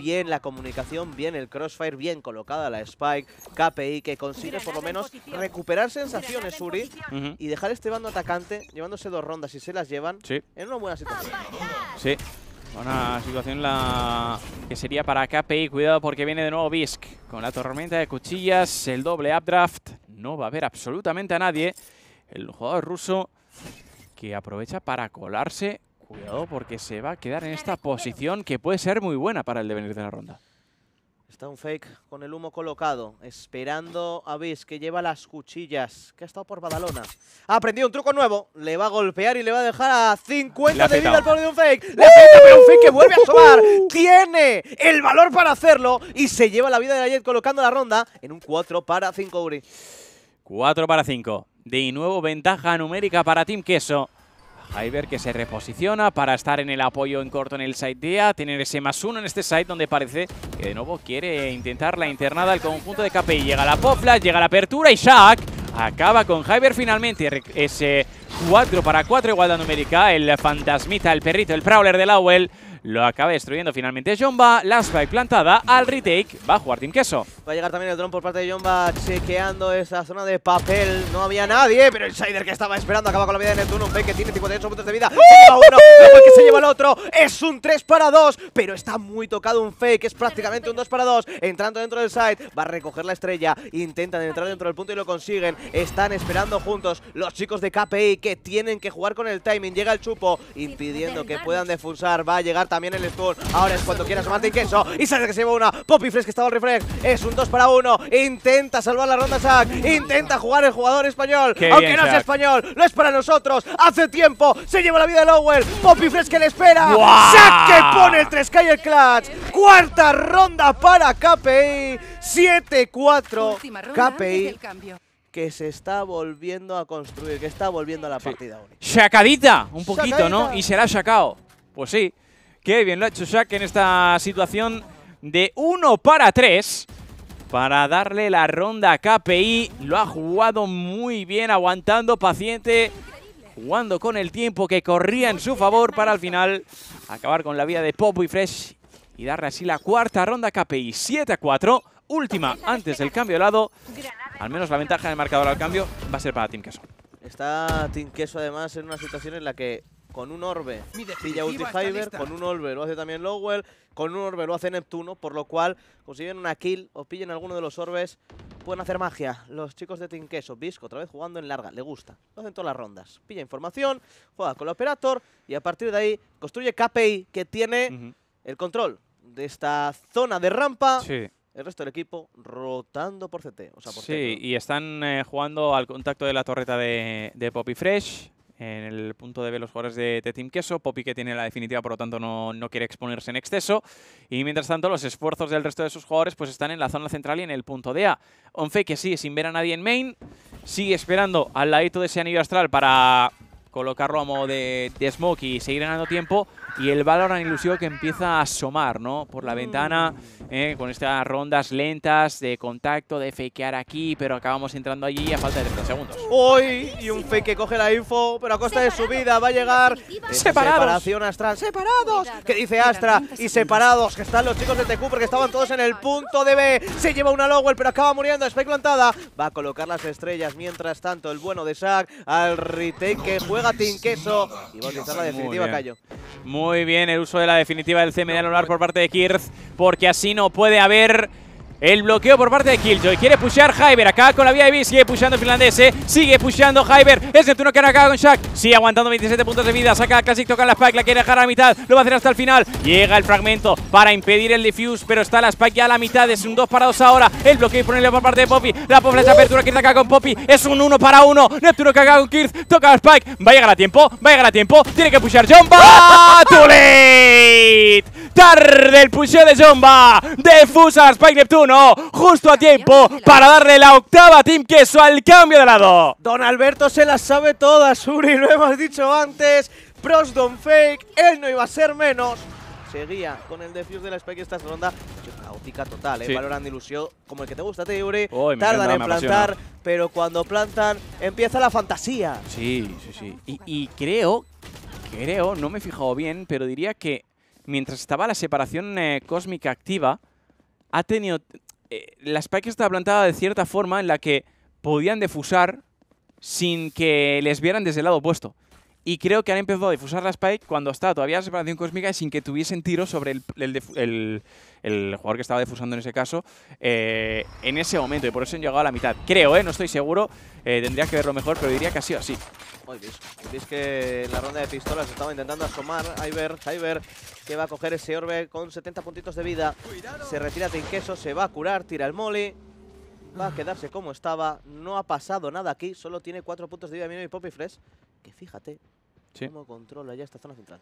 B: Bien la comunicación, bien el crossfire, bien colocada la Spike. KPI que consigue por lo menos recuperar sensaciones, Uri, y dejar este bando atacante, llevándose dos rondas y se las llevan, en una buena situación.
A: Sí, una situación la que sería para KPI. Cuidado porque viene de nuevo Bisk. Con la tormenta de cuchillas, el doble updraft. No va a haber absolutamente a nadie. El jugador ruso que aprovecha para colarse. Cuidado porque se va a quedar en esta posición que puede ser muy buena para el devenir de la ronda.
B: Está un fake con el humo colocado, esperando a Bis, que lleva las cuchillas, que ha estado por Badalona. Ha aprendido un truco nuevo, le va a golpear y le va a dejar a 50 de vida al pobre de un fake. Le peta, un fake que vuelve a sumar. Uh. Tiene el valor para hacerlo y se lleva la vida de la colocando la ronda en un 4 para 5, Uri.
A: 4 para 5. De nuevo, ventaja numérica para Team Queso. Jaiber que se reposiciona para estar en el apoyo en corto en el side A, tener ese más uno en este side donde parece que de nuevo quiere intentar la internada al conjunto de KPI. Llega la Popla, llega la apertura y Shaq acaba con Jaiber finalmente. Ese 4 para 4 igualdad numérica, el fantasmita, el perrito, el prowler de Lowell lo acaba destruyendo finalmente Jomba. Last fight plantada al retake. Va a jugar Team Queso.
B: Va a llegar también el dron por parte de Jomba chequeando esa zona de papel. No había nadie, pero el Shider que estaba esperando acaba con la vida de Neptuno. Un que tiene 58 puntos de vida. Se lleva uno, después ¡Uh! que se lleva el otro. Es un 3 para 2, pero está muy tocado un fake. Es prácticamente un 2 para 2. Entrando dentro del site va a recoger la estrella. Intentan entrar dentro del punto y lo consiguen. Están esperando juntos los chicos de KPI que tienen que jugar con el timing. Llega el chupo impidiendo que puedan defusar. Va a llegar también el stun. Ahora es cuando quieras mate y queso. Y sale que se lleva una. Poppy Fresh que estaba al refresh Es un 2 para 1. Intenta salvar la ronda Shaq. Intenta jugar el jugador español. Aunque no es español, no es para nosotros. Hace tiempo se lleva la vida de Lowell. Poppy que le espera. Sack que pone el 3K y el clutch. Cuarta ronda para KPI. 7-4. KPI que se está volviendo a construir, que está volviendo a la partida
A: única. un poquito, ¿no? Y será sacado Pues sí. Qué bien lo ha hecho Shaq en esta situación de 1 para 3 para darle la ronda a KPI. Lo ha jugado muy bien, aguantando paciente, jugando con el tiempo que corría en su favor para al final acabar con la vida de Popo y Fresh y darle así la cuarta ronda a KPI. 7 a 4, última antes del cambio de lado. Al menos la ventaja del marcador al cambio va a ser para Team Queso.
B: Está Team Queso además en una situación en la que con un orbe pilla Fiber, con un orbe lo hace también Lowell, con un orbe lo hace Neptuno, por lo cual consiguen una kill o pillen alguno de los orbes, pueden hacer magia. Los chicos de Queso. Bisco otra vez jugando en larga, le gusta, lo hacen todas las rondas. Pilla información, juega con el Operator y a partir de ahí construye KPI que tiene el control de esta zona de rampa. el resto del equipo rotando por CT. O sí,
A: y están eh, jugando al contacto de la torreta de Poppy Fresh en el punto de B los jugadores de, Team Queso. Poppy que tiene la definitiva, por lo tanto no, quiere exponerse en exceso. Y mientras tanto, los esfuerzos del resto de sus jugadores pues están en la zona central y en el punto de A. Onfe que sigue sin ver a nadie en main, sigue esperando al ladito de ese anillo astral para colocarlo a modo de, de smoke y seguir ganando tiempo y el Valorant ilusivo que empieza a asomar ¿no? por la ventana mm. ¿eh? con estas rondas lentas de contacto, de fakear aquí, pero acabamos entrando allí a falta de 30 segundos.
B: ¡Uy! Y un fake que coge la info, pero a costa de su vida va a llegar separados. separación astral ¡Separados! ¿Qué dice Astra y separados, que están los chicos de TQ porque estaban todos en el punto de B. Se lleva una Lowell, pero acaba muriendo, spike plantada. Va a colocar las estrellas, mientras tanto el bueno de Shaq al retake que juega Tinqueso. Queso y va a utilizar la definitiva, Cayo.
A: Muy muy bien el uso de la definitiva del C la por parte de Kirz porque así no puede haber el bloqueo por parte de Killjoy. Quiere pushear Hyber. Acá con la vía de Sigue pushando el finlandés. Eh. Sigue pusheando Hyber. Es Neptuno que que acaba con Shaq. Sigue aguantando 27 puntos de vida. Saca a Classic. Toca la Spike. La quiere dejar a la mitad. Lo va a hacer hasta el final. Llega el fragmento para impedir el defuse. Pero está la Spike ya a la mitad. Es un 2 para 2 ahora. El bloqueo disponible por parte de Poppy. La pobreza es apertura. que acá con Poppy. Es un 1 para 1. Neptuno que acaba con Kirth. Toca a Spike. Va a llegar a tiempo. Va a llegar a tiempo. Tiene que pushear Jomba. ¡Too late! Tarde el pusheo de Jomba. Defusa Spike Neptuno no, justo a tiempo para darle
B: la octava Team Queso al cambio de lado. Don Alberto se las sabe todas, Uri, lo hemos dicho antes. Pros Don Fake, él no iba a ser menos. Seguía con el defuse de la Spike esta ronda. Caótica total, ¿eh? ilusión como el que te gusta, te Uri. Tardan en plantar, pero cuando plantan empieza la fantasía.
A: Sí, sí, sí. Y, creo, creo, no me he fijado bien, pero diría que mientras estaba la separación eh, cósmica activa, ha tenido... Eh, la Spike está plantada de cierta forma en la que podían defusar sin que les vieran desde el lado opuesto. Y creo que han empezado a difusar la Spike cuando estaba todavía la separación cósmica y sin que tuviesen tiro sobre el, el, el, jugador que estaba difusando en ese caso eh, en ese momento. Y por eso han llegado a la mitad. Creo, ¿eh? No estoy seguro. Eh, tendría que verlo mejor, pero diría que ha sido así.
B: veis que la ronda de pistolas estaba intentando asomar Iver ver que va a coger ese orbe con 70 puntitos de vida. Se retira Queso, se va a curar, tira el mole Va a quedarse como estaba. No ha pasado nada aquí. Solo tiene 4 puntos de vida mínimo y Poppy Fresh. Que fíjate, Sí. ¿Cómo controla ya esta zona central?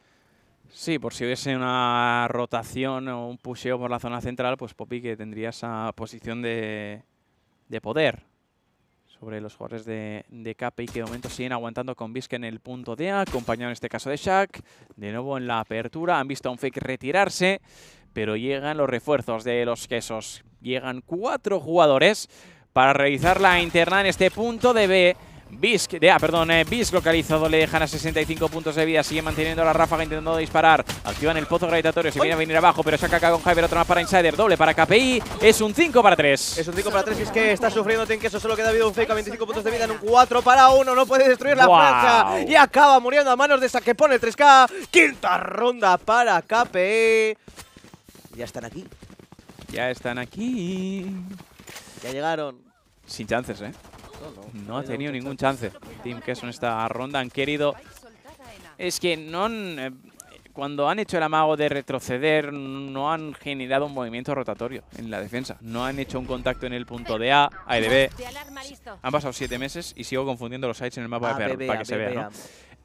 A: Sí, por si hubiese una rotación o un pusheo por la zona central, pues Popi que tendría esa posición de, poder sobre los jugadores de, de y que de momento siguen aguantando con Vizque en el punto D, acompañado en este caso de Shaq. De nuevo en la apertura, han visto a un fake retirarse, pero llegan los refuerzos de los quesos. Llegan cuatro jugadores para realizar la interna en este punto de B. Bisk, dea perdón, eh, Bisk localizado, le dejan a 65 puntos de vida, sigue manteniendo la ráfaga, intentando disparar, activan el pozo gravitatorio, se viene a venir abajo, pero saca acá con Hyper, otra más para Insider, doble para KPI, es un 5 para 3. Es un
B: 5 para 3, es que está sufriendo eso solo queda vida un fake a 25 puntos de vida en un 4 para 1, no puede destruir la plancha y acaba muriendo a manos de esa que pone 3K, quinta ronda para KPI. Ya están aquí.
A: Ya están aquí. Ya llegaron. Sin chances, ¿eh? No ha tenido ningún chance Team Queso en esta ronda. Han querido... Es que no eh, Cuando han hecho el amago de retroceder, no han generado un movimiento rotatorio en la defensa. No han hecho un contacto en el punto de A, A y de B. Han pasado siete meses y sigo confundiendo los sites en el mapa para que se vea,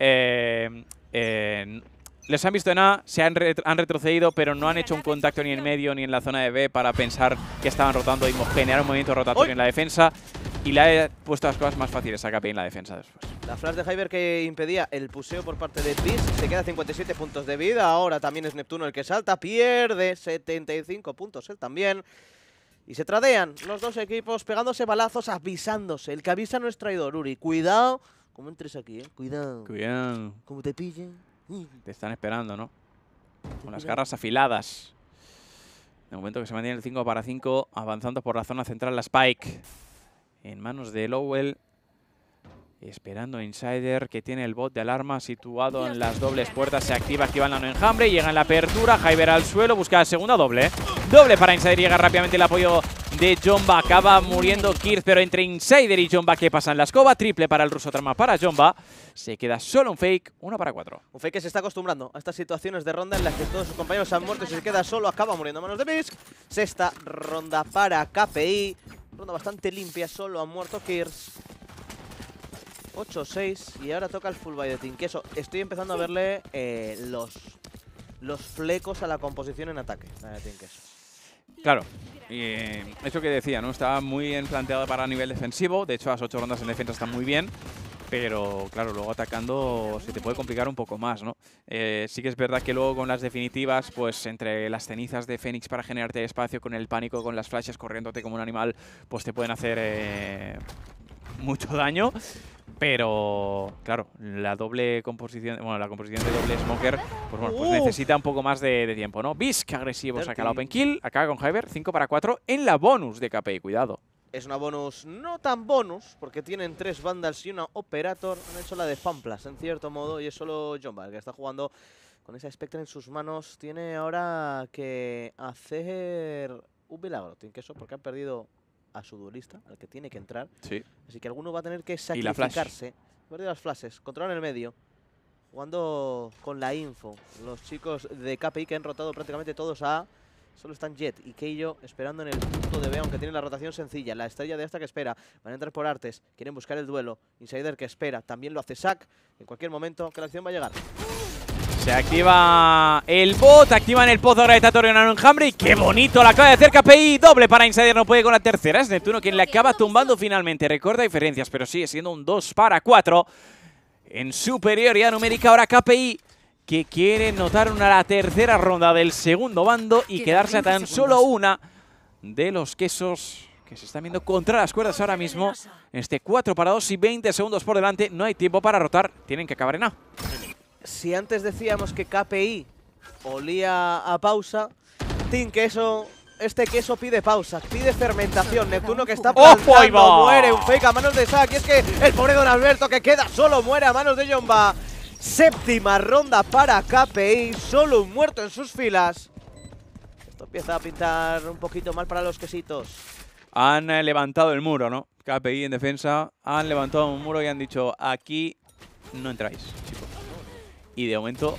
A: eh, eh, les han visto en A, se han, retrocedido, pero no han hecho un contacto ni en medio ni en la zona de B para pensar que estaban rotando y generar un movimiento rotatorio en la defensa y le ha puesto las cosas más fáciles a bien en la defensa después.
B: La flash de Hyber que impedía el puseo por parte de Piz se queda 57 puntos de vida, ahora también es Neptuno el que salta, pierde 75 puntos él también. Y se tradean los dos equipos pegándose balazos, avisándose. El que avisa no es traidor, Uri. Cuidado como entres aquí, eh? Cuidado.
A: Cuidado. Como te pillen. Te están esperando, ¿no? Con las garras afiladas. De momento que se mantiene el 5 para 5, avanzando por la zona central la Spike en manos de Lowell. Esperando Insider, que tiene el bot de alarma situado en las dobles puertas. Se activa, activa la no enjambre, llega en la apertura. Jaiber al suelo, busca la segunda doble. Doble para Insider, llega rápidamente el apoyo de Jomba. Acaba muriendo Kirz. pero entre Insider y Jomba que en la escoba. Triple para el ruso, trama para Jomba. Se queda solo un
B: fake, uno para cuatro. Un fake que se está acostumbrando a estas situaciones de ronda en las que todos sus compañeros han muerto y se queda solo. Acaba muriendo a manos de Bisk. Sexta ronda para KPI. Ronda bastante limpia, solo ha muerto Kirs. 8-6 y ahora toca el full by de Team. Que eso, estoy empezando a verle eh, los, los flecos a la composición en ataque de
A: Claro, y eh, eso que decía, ¿no? Estaba muy bien planteado para nivel defensivo. De hecho, las 8 rondas en defensa están muy bien pero claro, luego atacando se te puede complicar un poco más, ¿no? Eh, sí que es verdad que luego con las definitivas, pues entre las cenizas de Fénix para generarte espacio, con el pánico, con las flashes corriéndote como un animal, pues te pueden hacer eh, mucho daño. Pero, claro, la doble composición, bueno, la composición de doble Smoker, pues bueno, pues necesita un poco más de, tiempo, ¿no? que agresivo, saca la open kill, acaba con Hyber, 5 para 4 en la bonus de KP, cuidado.
B: Es una bonus no tan bonus, porque tienen tres bandas y una Operator. Han hecho la de Pamplas, en cierto modo, y es solo Jumba el que está jugando con esa Spectre en sus manos. Tiene ahora que hacer un milagro, tiene que eso, porque han perdido a su duelista, al que tiene que entrar. Sí. Así que alguno va a tener que sacrificarse. ¿Y perdido las flashes, en el medio. Jugando con la info, los chicos de KPI que han rotado prácticamente todos a Solo están Jet y Keijo esperando en el punto de B, aunque tiene la rotación sencilla. La estrella de esta que espera. Van a entrar por Artes. Quieren buscar el duelo. Insider que espera. También lo hace Sack. En cualquier momento que la acción va a llegar.
A: Se activa el bot, activan el pozo de en enjambre qué bonito, la acaba de hacer KPI, doble para Insider, no puede con la tercera, es Neptuno quien le acaba tumbando finalmente, recorta diferencias, pero sigue siendo un 2 para 4 en superioridad numérica, ahora KPI que quiere notar una la tercera ronda del segundo bando y quedarse a tan solo una de los quesos que se están viendo contra las cuerdas ahora mismo. Este 4 para 2 y 20 segundos por delante. No hay tiempo para rotar. Tienen que acabar en A.
B: Si antes decíamos que KPI olía a pausa, Team Queso este queso pide pausa, pide fermentación. Neptuno que está palpando, muere un fake a manos de Saki. Es que el pobre Don Alberto que queda solo muere a manos de Jomba. Séptima ronda para KPI, solo un muerto en sus filas. Esto empieza a pintar un poquito mal para los quesitos.
A: Han eh, levantado el muro, ¿no? KPI en defensa, han levantado un muro y han dicho, aquí no entráis, chicos. Y de momento,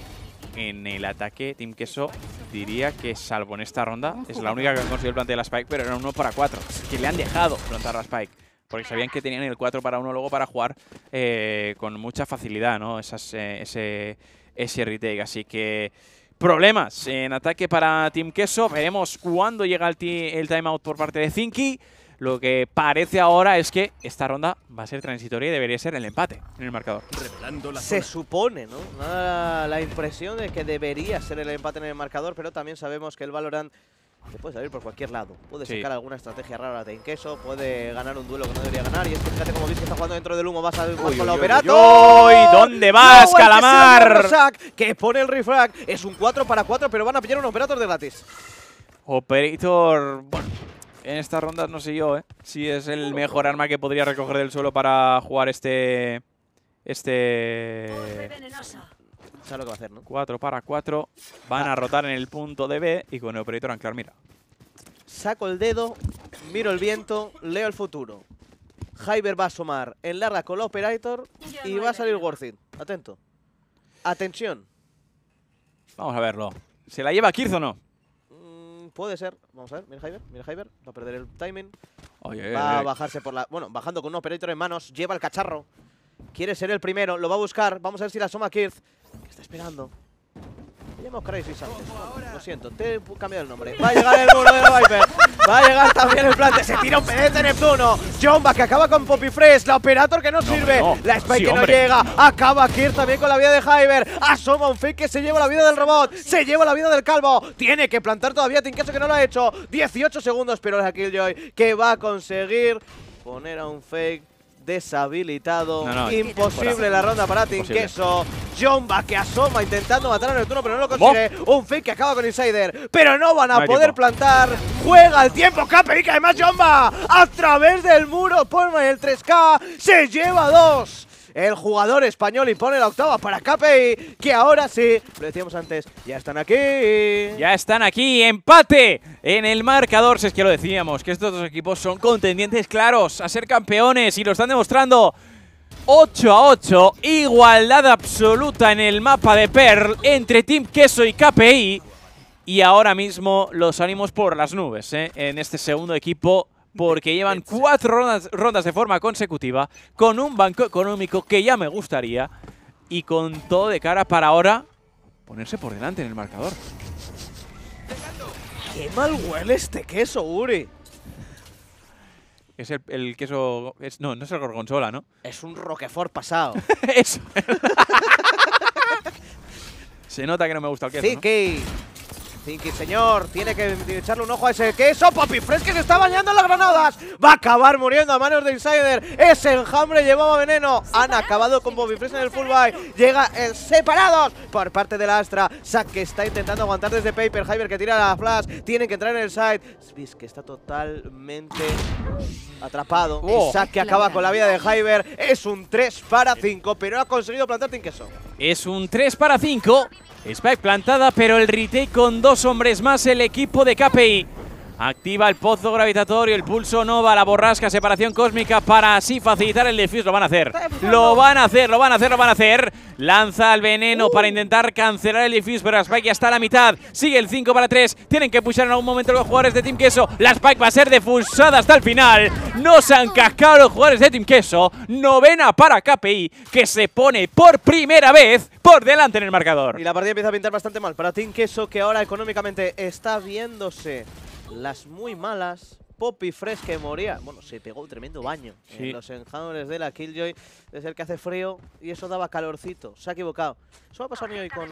A: en el ataque, Team Queso diría que, salvo en esta ronda, es la única que han conseguido el la Spike, pero era uno para cuatro. que le han dejado plantar la Spike porque sabían que tenían el 4 para 1 luego para jugar eh, con mucha facilidad, ¿no? Esas, eh, ese, ese retake. Así que problemas en ataque para Team Queso. Veremos cuándo llega el, el timeout por parte de Zinky. Lo que parece ahora es que esta ronda va a ser transitoria y debería ser el empate en el marcador.
B: Se supone, ¿no? La, la impresión de que debería ser el empate en el marcador, pero también sabemos que el Valorant te puede salir por cualquier lado. Puede sacar alguna estrategia rara en queso puede ganar un duelo que no debería ganar. Y es fíjate como veis que está jugando dentro del humo, vas a ver con la dónde vas, Calamar? Que, que, pone el refrag. Es un 4 para 4, pero van a pillar un Operator de gratis.
A: Operator... Bueno, en estas rondas no sé yo, ¿eh? Si es el mejor arma que podría recoger del suelo para jugar este... Este lo que va a hacer, 4 para 4. Van a ah. rotar en el punto de B y con el operator anclar mira.
B: Saco el dedo, miro el viento, leo el futuro. Hyber va a asomar en con el operator y va a salir worth it. Atento. Atención.
A: Vamos a verlo. ¿Se la lleva Kirz o no?
B: Mm, puede ser. Vamos a ver. Mira Hyber. Mira Va a perder el timing. va a bajarse por la... Bueno, bajando con un operator en manos. Lleva el cacharro. Quiere ser el primero. Lo va a buscar. Vamos a ver si la asoma Kirz esperando. Lo siento, te he cambiado el nombre. Va a llegar el muro de Viper. Va a llegar también el plante. Se tira un pedete Neptuno. Jomba que acaba con Poppy Fresh. La Operator que no, sirve. La Spike que no llega. Acaba Kirk también con la vida de Hyber. Asoma un fake que se lleva la vida del robot. Se lleva la vida del calvo. Tiene que plantar todavía Tinkaso que no lo ha hecho. 18 segundos, pero es Joy que va a conseguir poner a un fake deshabilitado. Imposible la ronda para Team Queso. Jomba que asoma intentando matar a Neptuno, pero no lo consigue. Un fake que acaba con Insider, pero no van a poder plantar. Juega el tiempo KPI, además Jomba a través del muro, ponme el 3K, se lleva dos el jugador español impone la octava para KPI, que ahora sí, lo decíamos antes, ya están aquí. Ya están aquí,
A: empate en el marcador, si es que lo decíamos, que estos dos equipos son contendientes claros a ser campeones y lo están demostrando. 8 a 8, igualdad absoluta en el mapa de Pearl entre Team Queso y KPI. Y ahora mismo los ánimos por las nubes ¿eh? en este segundo equipo porque llevan cuatro rondas, rondas de forma consecutiva con un banco económico que ya me gustaría y con todo de cara para ahora ponerse por delante en el marcador.
B: ¡Qué mal huele este queso, Uri!
A: Es el, queso... no, no es el gorgonzola, ¿no?
B: Es un roquefort pasado. Se nota que no me gusta el queso, Zinky, señor, tiene que echarle un ojo a ese queso. Papi Fresh que se está bañando en las granadas. Va a acabar muriendo a manos de Insider. Ese enjambre llevaba veneno. Han acabado con Bobby Fresh en el full buy. Llega el separados por parte de la Astra. Sack que está intentando aguantar desde Paper. Hyber que tira la flash. Tiene que entrar en el side. Swiss que está totalmente atrapado. Oh. Sack que acaba con la vida de Hyber. Es un 3 para 5, pero ha conseguido plantar Queso.
A: Es un 3 para 5. Spike plantada, pero el retake con dos hombres más el equipo de KPI. Activa el pozo gravitatorio, el pulso nova, la borrasca, separación cósmica para así facilitar el defuse. Lo van a hacer. Lo van a hacer, lo van a hacer, lo van a hacer. Lanza el veneno para intentar cancelar el defuse, pero la Spike ya está a la mitad. Sigue el 5 para 3. Tienen que pushar en algún momento los jugadores de Team Queso. La Spike va a ser defusada hasta el final. No se han cascado los jugadores de Team Queso. Novena para KPI, que se pone por primera vez
B: por delante en el marcador. Y la partida empieza a pintar bastante mal para Team Queso, que ahora económicamente está viéndose las muy malas. Poppy Fresh que moría. Bueno, se pegó un tremendo baño en los enjambres de la Killjoy. Desde el que hace frío y eso daba calorcito. Se ha equivocado. Eso me ha pasado a mí hoy con,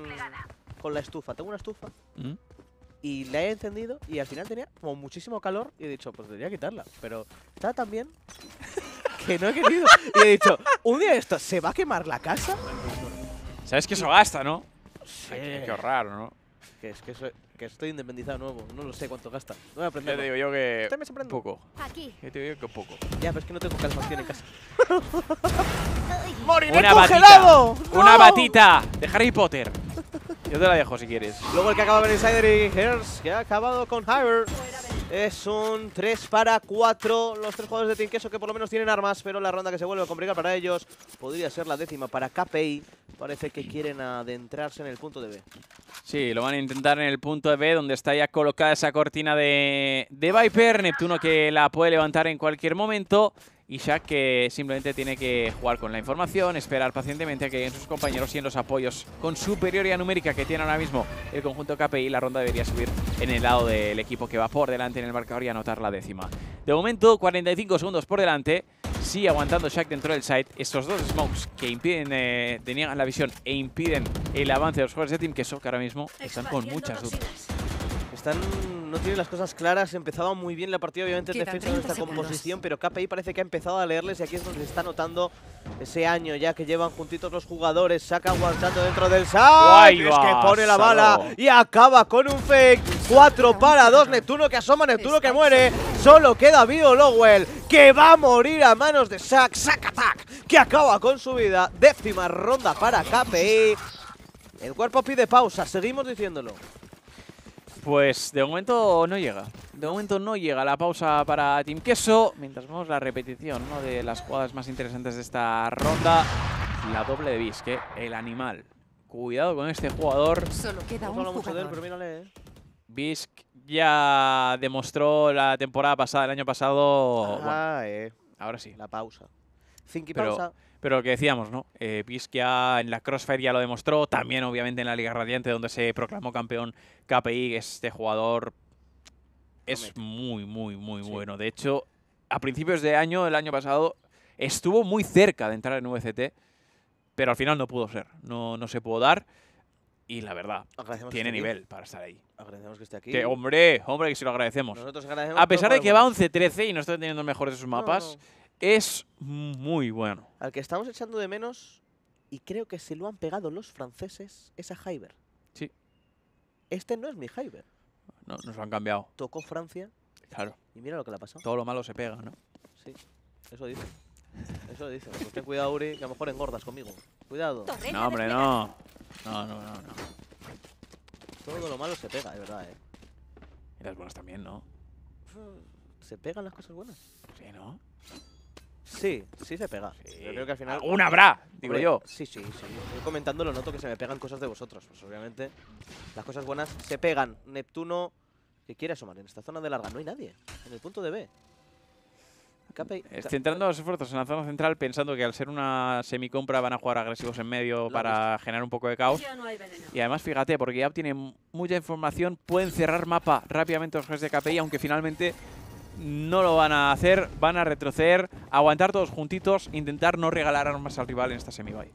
B: la estufa. Tengo una estufa ¿Mm? y la he encendido y al final tenía como muchísimo calor y he dicho, pues debería quitarla. Pero está tan bien que no he querido. y he dicho, un día esto, ¿se va a quemar la casa?
A: Sabes que eso gasta, ¿no?
B: Sí. Hay ¿no? Que es que, que estoy independizado nuevo, no lo sé cuánto gasta. No voy a aprender. Ya te digo yo que. Poco. Aquí. te digo yo que poco. Ya, pero es que no tengo calefacción en casa. ¡Moriré una congelado! Una batita
A: de Harry Potter. Yo te la dejo si quieres. Luego el que acaba de ver Insider y Hers,
B: que ha acabado con Hyper. Es un 3 para 4 los tres jugadores de Team Queso que por lo menos tienen armas, pero la ronda que se vuelve complicada para ellos podría ser la décima para KPI. Parece que quieren adentrarse en el punto de B.
A: Sí, lo van a intentar en el punto de B, donde está ya colocada esa cortina de, de Viper. Neptuno que la puede levantar en cualquier momento y Shaq que simplemente tiene que jugar con la información, esperar pacientemente a que lleguen sus compañeros y en los apoyos con superioridad numérica que tiene ahora mismo el conjunto KPI, la ronda debería subir en el lado del equipo que va por delante en el marcador y anotar la décima. De momento, 45 segundos por delante, sigue aguantando Shaq dentro del site. Estos dos smokes que impiden, tenían eh, la visión e impiden el avance de los jugadores de team, que que ahora mismo están con muchas dudas
B: no tienen las cosas claras, empezaba muy bien la partida, obviamente, en defensa de esta composición, pero KPI parece que ha empezado a leerles y aquí es donde se está notando ese año ya que llevan juntitos los jugadores. Saca aguantando dentro del side, es que pone la bala y acaba con un fake. cuatro para dos Neptuno que asoma, Neptuno que muere. Solo queda Bio Lowell, que va a morir a manos de sac Sack Attack, que acaba con su vida. Décima ronda para KPI. El cuerpo pide pausa, seguimos diciéndolo.
A: Pues de momento no llega. De momento no llega la pausa para Team Queso. Mientras vemos la repetición una de las jugadas más interesantes de esta ronda. La doble de Bisque, el animal. Cuidado con este jugador. Solo
B: queda un
A: Bisk ya demostró la temporada pasada, el año pasado.
B: eh. Ahora sí. La pausa. Cinqui pausa.
A: Pero lo que decíamos, ¿no? Eh, en la Crossfire ya lo demostró, también obviamente en la Liga Radiante, donde se proclamó campeón KPI, este jugador es muy, muy, muy bueno. De hecho, a principios de año, el año pasado, estuvo muy cerca de entrar en VCT, pero al final no pudo ser, no, no se pudo dar. Y la verdad, tiene nivel para estar ahí. Agradecemos que esté aquí. Que, hombre, hombre, que se lo agradecemos. Nosotros a pesar de que va 11-13 y no está teniendo mejores sus mapas, es muy bueno.
B: Al que estamos echando de menos, y creo que se lo han pegado los franceses, es a Hyber. Sí. Este no es mi Hyber.
A: No, nos lo han cambiado.
B: Tocó Francia. Claro. Y mira lo que le ha pasado. Todo lo malo se pega, ¿no? Sí, eso dice. Eso dice. Pues ten cuidado, Uri, que a lo mejor engordas conmigo. Cuidado. No, hombre, no. No, no, no, no. Todo lo malo se pega, es verdad, eh. Y las buenas también, ¿no? ¿Se pegan las cosas buenas? Sí, ¿no? Sí, sí se pega. creo que al final... Una habrá, digo yo. Sí, sí, sí. Comentando lo noto que se me pegan cosas de vosotros. Pues obviamente las cosas buenas se pegan. Neptuno, que quiere asomar en esta zona de larga. No hay nadie. En el punto de B. Estoy entrando
A: los esfuerzos en la zona central pensando que al ser una semicompra van a jugar agresivos en medio para generar un poco de caos. y además, fíjate, porque ya obtienen mucha información, pueden cerrar mapa rápidamente los jefes de KPI, aunque finalmente no lo van a hacer, van a retroceder, aguantar todos juntitos, intentar no regalar armas al rival en esta semi -bye.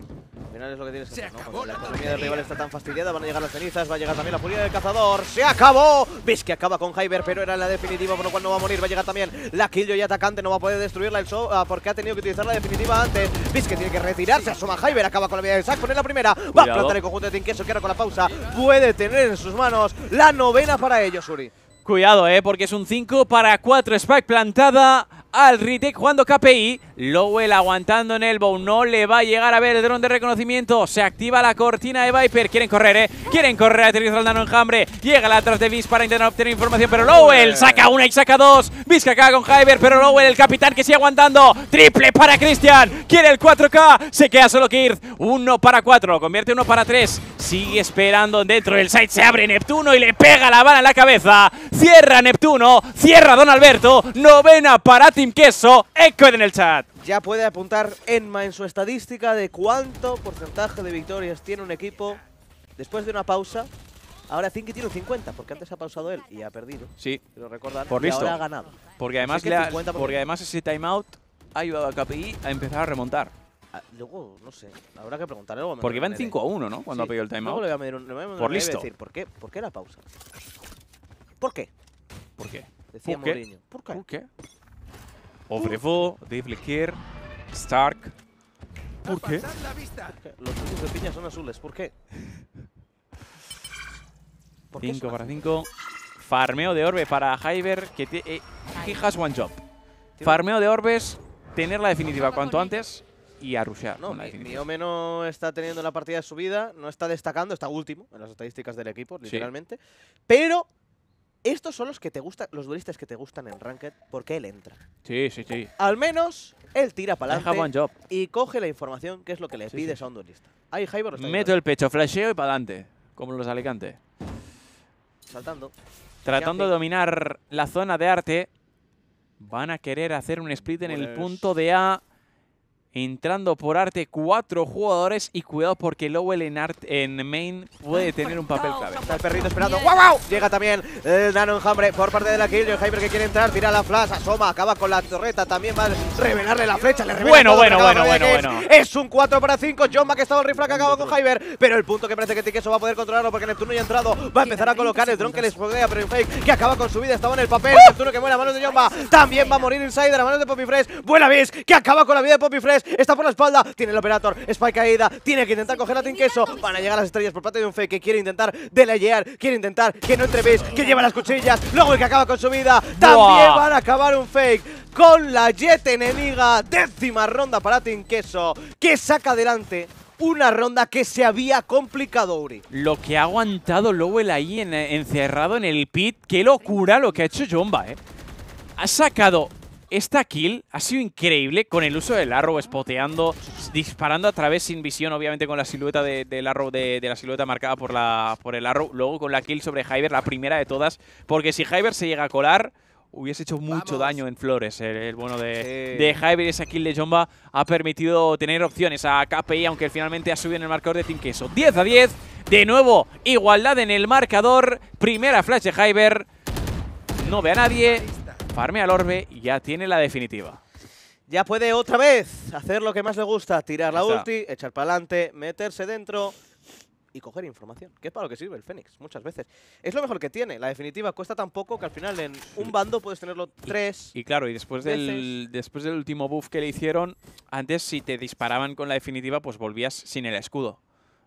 B: se hacer, la, economía del rival está tan fastidiada, van a llegar las cenizas, va a llegar también la furia del cazador. ¡Se acabó! Ves que acaba con Hyber, pero era la definitiva, por lo cual no va a morir. Va a llegar también la y atacante, no va a poder destruirla el show ah, porque ha tenido que utilizar la definitiva antes. Ves que tiene que retirarse, asoma Hyber, acaba con la vida de Sack, pone la primera. Va a plantar el conjunto de Tinkeso, que ahora con la pausa puede tener en sus manos la novena para ellos, Uri.
A: Cuidado, eh, porque es un 5 para 4. Spike plantada al Ritek cuando KPI. Lowell aguantando en el bow. No le va a llegar a ver el dron de reconocimiento. Se activa la cortina de Viper. Quieren correr, ¿eh? Quieren correr. a el nano enjambre. Llega la atrás de Viz para intentar obtener información. Pero Lowell saca una y saca dos. Viz que acaba con Hyber. Pero Lowell, el capitán que sigue aguantando. Triple para Christian. Quiere el 4K. Se queda solo Kirth. Uno para cuatro. Convierte uno para tres. Sigue esperando dentro del site. Se abre Neptuno y le pega la bala en la cabeza. Cierra Neptuno. Cierra Don Alberto. Novena para ti Queso, echo en el chat.
B: Ya puede apuntar Enma en su estadística de cuánto porcentaje de victorias tiene un equipo después de una pausa. Ahora Zinky tiene un 50, porque antes ha pausado él y ha perdido. Sí. Pero recordar, por listo. ahora ha ganado. Porque además, le porque además ese timeout ha
A: ayudado a KPI a empezar a remontar.
B: Ah, luego, no sé, habrá que preguntarle Porque iban 5 a 1, ¿no? Cuando ha pedido el timeout. por listo. Decir, ¿por, qué? la pausa? ¿Por qué? ¿Por Decía ¿Por qué? ¿Por qué?
A: Obrevó, Dave Stark. ¿Por
B: qué? Los puntos de piña son azules, ¿por qué?
A: 5 para 5. Farmeo de orbe para Hyber, que eh, he has one job. Farmeo de orbes, tener la definitiva cuanto antes y a rushear. No,
B: mi, está teniendo la partida de subida, no está destacando, está último en las estadísticas del equipo, literalmente. Pero estos son los que te gustan, los duelistas que te gustan en Ranked, porque él entra.
A: Sí, sí, sí.
B: Al menos él tira para adelante y coge la información que es lo que le pides a un duelista. Ahí Meto
A: el pecho, flasheo y para adelante, como los Alicante.
B: Saltando. Tratando de dominar
A: la zona de arte, van a querer hacer un split en el pues punto de A entrando por arte cuatro jugadores y cuidado porque Lowell en, art, en main puede tener un papel clave. Está el perrito esperando.
B: ¡Wow, Llega también el nano enjambre por parte de la kill. Hyper que quiere entrar, tira la flash, asoma, acaba con la torreta. También va a revelarle la flecha. bueno, bueno, bueno, bueno, bueno. Es un 4 para 5. Jomba, que estaba el rifle que acaba con Jaiber. Pero el punto que parece que eso va a poder controlarlo porque Neptuno ya ha entrado. Va a empezar a colocar el dron que les podría, pero el fake que acaba con su vida. Estaba en el papel. ¡Uh! Neptuno que muere a manos de Jomba, También va a morir Insider a manos de Poppy Fresh. Buena Bis que acaba con la vida de Poppy Fresh está por la espalda, tiene el Operator, Spike caída, tiene que intentar coger a Tinqueso, van a llegar las estrellas por parte de un fake que quiere intentar delayear, quiere intentar que no entre que lleva las cuchillas, luego el que acaba con su vida, también van a acabar un fake con la Jet enemiga. Décima ronda para Tinqueso, que saca adelante una ronda que se había complicado, Uri.
A: Lo que ha aguantado Lowell ahí encerrado en el pit, qué locura lo que ha hecho Jomba, ¿eh? Ha sacado esta kill ha sido increíble con el uso del arrow spoteando, disparando a través sin visión, obviamente con la silueta del arrow de, la silueta marcada por, la, por el arrow. Luego con la kill sobre Hyber, la primera de todas, porque si Hyber se llega a colar, hubiese hecho mucho daño en Flores. El, bueno de, Hyber, esa kill de Jomba, ha permitido tener opciones a KPI, aunque finalmente ha subido en el marcador de Team Queso. 10 a 10, de nuevo, igualdad en el marcador. Primera flash de Hyber. No ve a nadie. Farme al orbe y ya tiene la definitiva.
B: Ya puede otra vez hacer lo que más le gusta, tirar la ulti, echar para adelante, meterse dentro y coger información, que es para lo que sirve el Fénix muchas veces. Es lo mejor que tiene, la definitiva cuesta tan poco que al final en un bando puedes tenerlo
A: tres Y, claro, y después del, después del último buff que le hicieron, antes si te disparaban con la definitiva pues volvías sin el escudo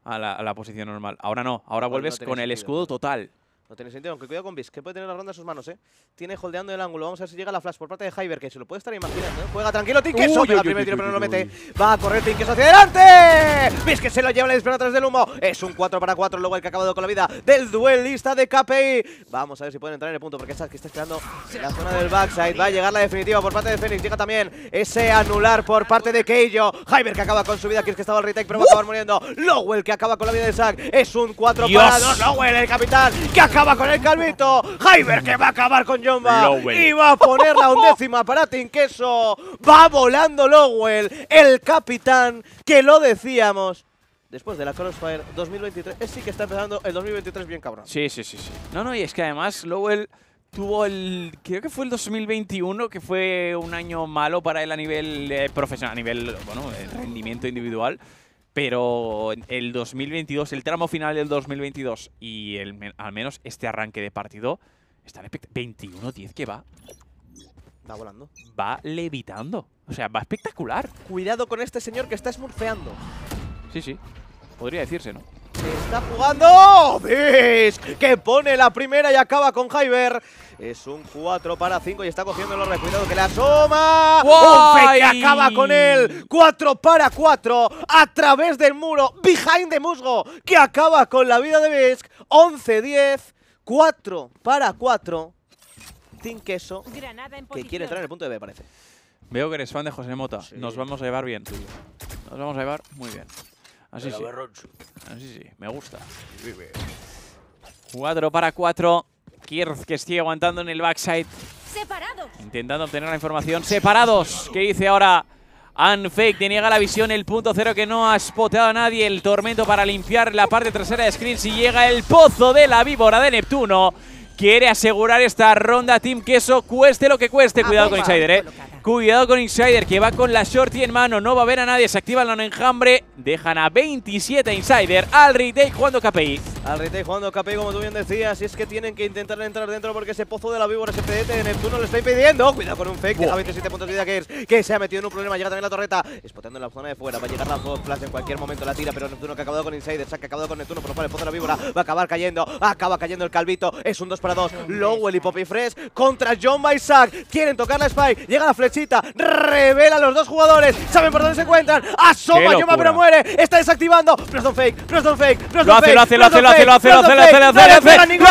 A: a la, posición normal. Ahora no, ahora, vuelves con el escudo total.
B: No tiene sentido, aunque cuidado con Bis, que puede tener la ronda en sus manos, ¿eh? Tiene holdeando el ángulo, vamos a ver si llega la flash por parte de Hyber, que se lo puede estar imaginando, ¿eh? Juega tranquilo, Tinkeso, pega el primer tiro, pero no lo mete. Va a correr Tinkeso hacia adelante. Bis que se lo lleva, le dispara atrás del humo. Es un 4 para 4, luego el que ha acabado con la vida del duelista de KPI. Vamos a ver si pueden entrar en el punto, porque que está esperando en la zona del backside. Va a llegar la definitiva por parte de Fénix, llega también ese anular por parte de Keijo. Hyber que acaba con su vida, que es que estaba el retake, pero va a acabar muriendo. Lowell que acaba con la vida de Zack. Es un 4 para 2, Lowell, el capitán, que acaba acaba con el calvito. Jaiber que va a acabar con Jomba. Y va a poner la undécima para Tinqueso. Va volando Lowell, el capitán, que lo decíamos. Después de la Crossfire 2023, eh, sí que está empezando el 2023 bien cabrón. Sí, sí, sí, sí. No, no, y es que además Lowell
A: tuvo el, creo que fue el 2021, que fue un año malo para él a nivel eh, profesional, a nivel, bueno, rendimiento individual pero el 2022, el tramo final del 2022 y al menos este arranque de partido están 21-10 que va. Va volando. Va levitando. O sea, va
B: espectacular. Cuidado con este señor que está smurfeando. Sí, sí podría decirse, ¿no? Está jugando ¡Bisk! que pone la primera y acaba con Jaiber. Es un 4 para 5 y está cogiendo los recuidados que la asoma. ¡Wow! que acaba con él. 4 para 4 a través del muro. Behind the musgo que acaba con la vida de Bisk. 11-10. 4 para 4. Team Queso que quiere entrar en el punto de B, parece.
A: Veo que eres fan de José Mota. Nos vamos a llevar bien. Nos vamos a llevar muy bien. Así sí. me gusta. Cuatro para cuatro. Kirz que sigue aguantando en el backside. Separados. Intentando obtener la información. Separados. ¿Qué dice ahora? Unfake deniega la visión, el punto cero que no ha spoteado a nadie, el tormento para limpiar la parte trasera de Screen si llega el pozo de la víbora de Neptuno. Quiere asegurar esta ronda Team Queso, cueste lo que cueste. Ah, cuidado con Insider, eh. Cuidado con Insider, que va con la shorty en mano. No va a ver a nadie. Se activa el enjambre. Dejan a 27 Insider al
B: retake jugando KPI al y jugando KPI como tú bien decías. Y es que tienen que intentar entrar dentro porque ese pozo de la víbora, ese pedete de Neptuno le está impidiendo. Cuidado con un fake, deja 27 puntos de vida es que se ha metido en un problema. Llega también la torreta, espotando en la zona de fuera. Va a llegar la flash en cualquier momento, la tira, pero Neptuno que ha acabado con Insider, se ha acabado con Neptuno, por lo cual el pozo de la víbora va a acabar cayendo. Acaba cayendo el Calvito, es un 2 para 2. Lowell y Poppy Fresh contra John Isaac. Quieren tocar la Spike, llega la flechita, revela a los dos jugadores, saben por dónde se encuentran. Asoma, Yoma, pero muere, está desactivando. Preston Fake, Preston Fake, Preston Fake. Lo hace, lo hace, lo hace, lo hace, lo hace, lo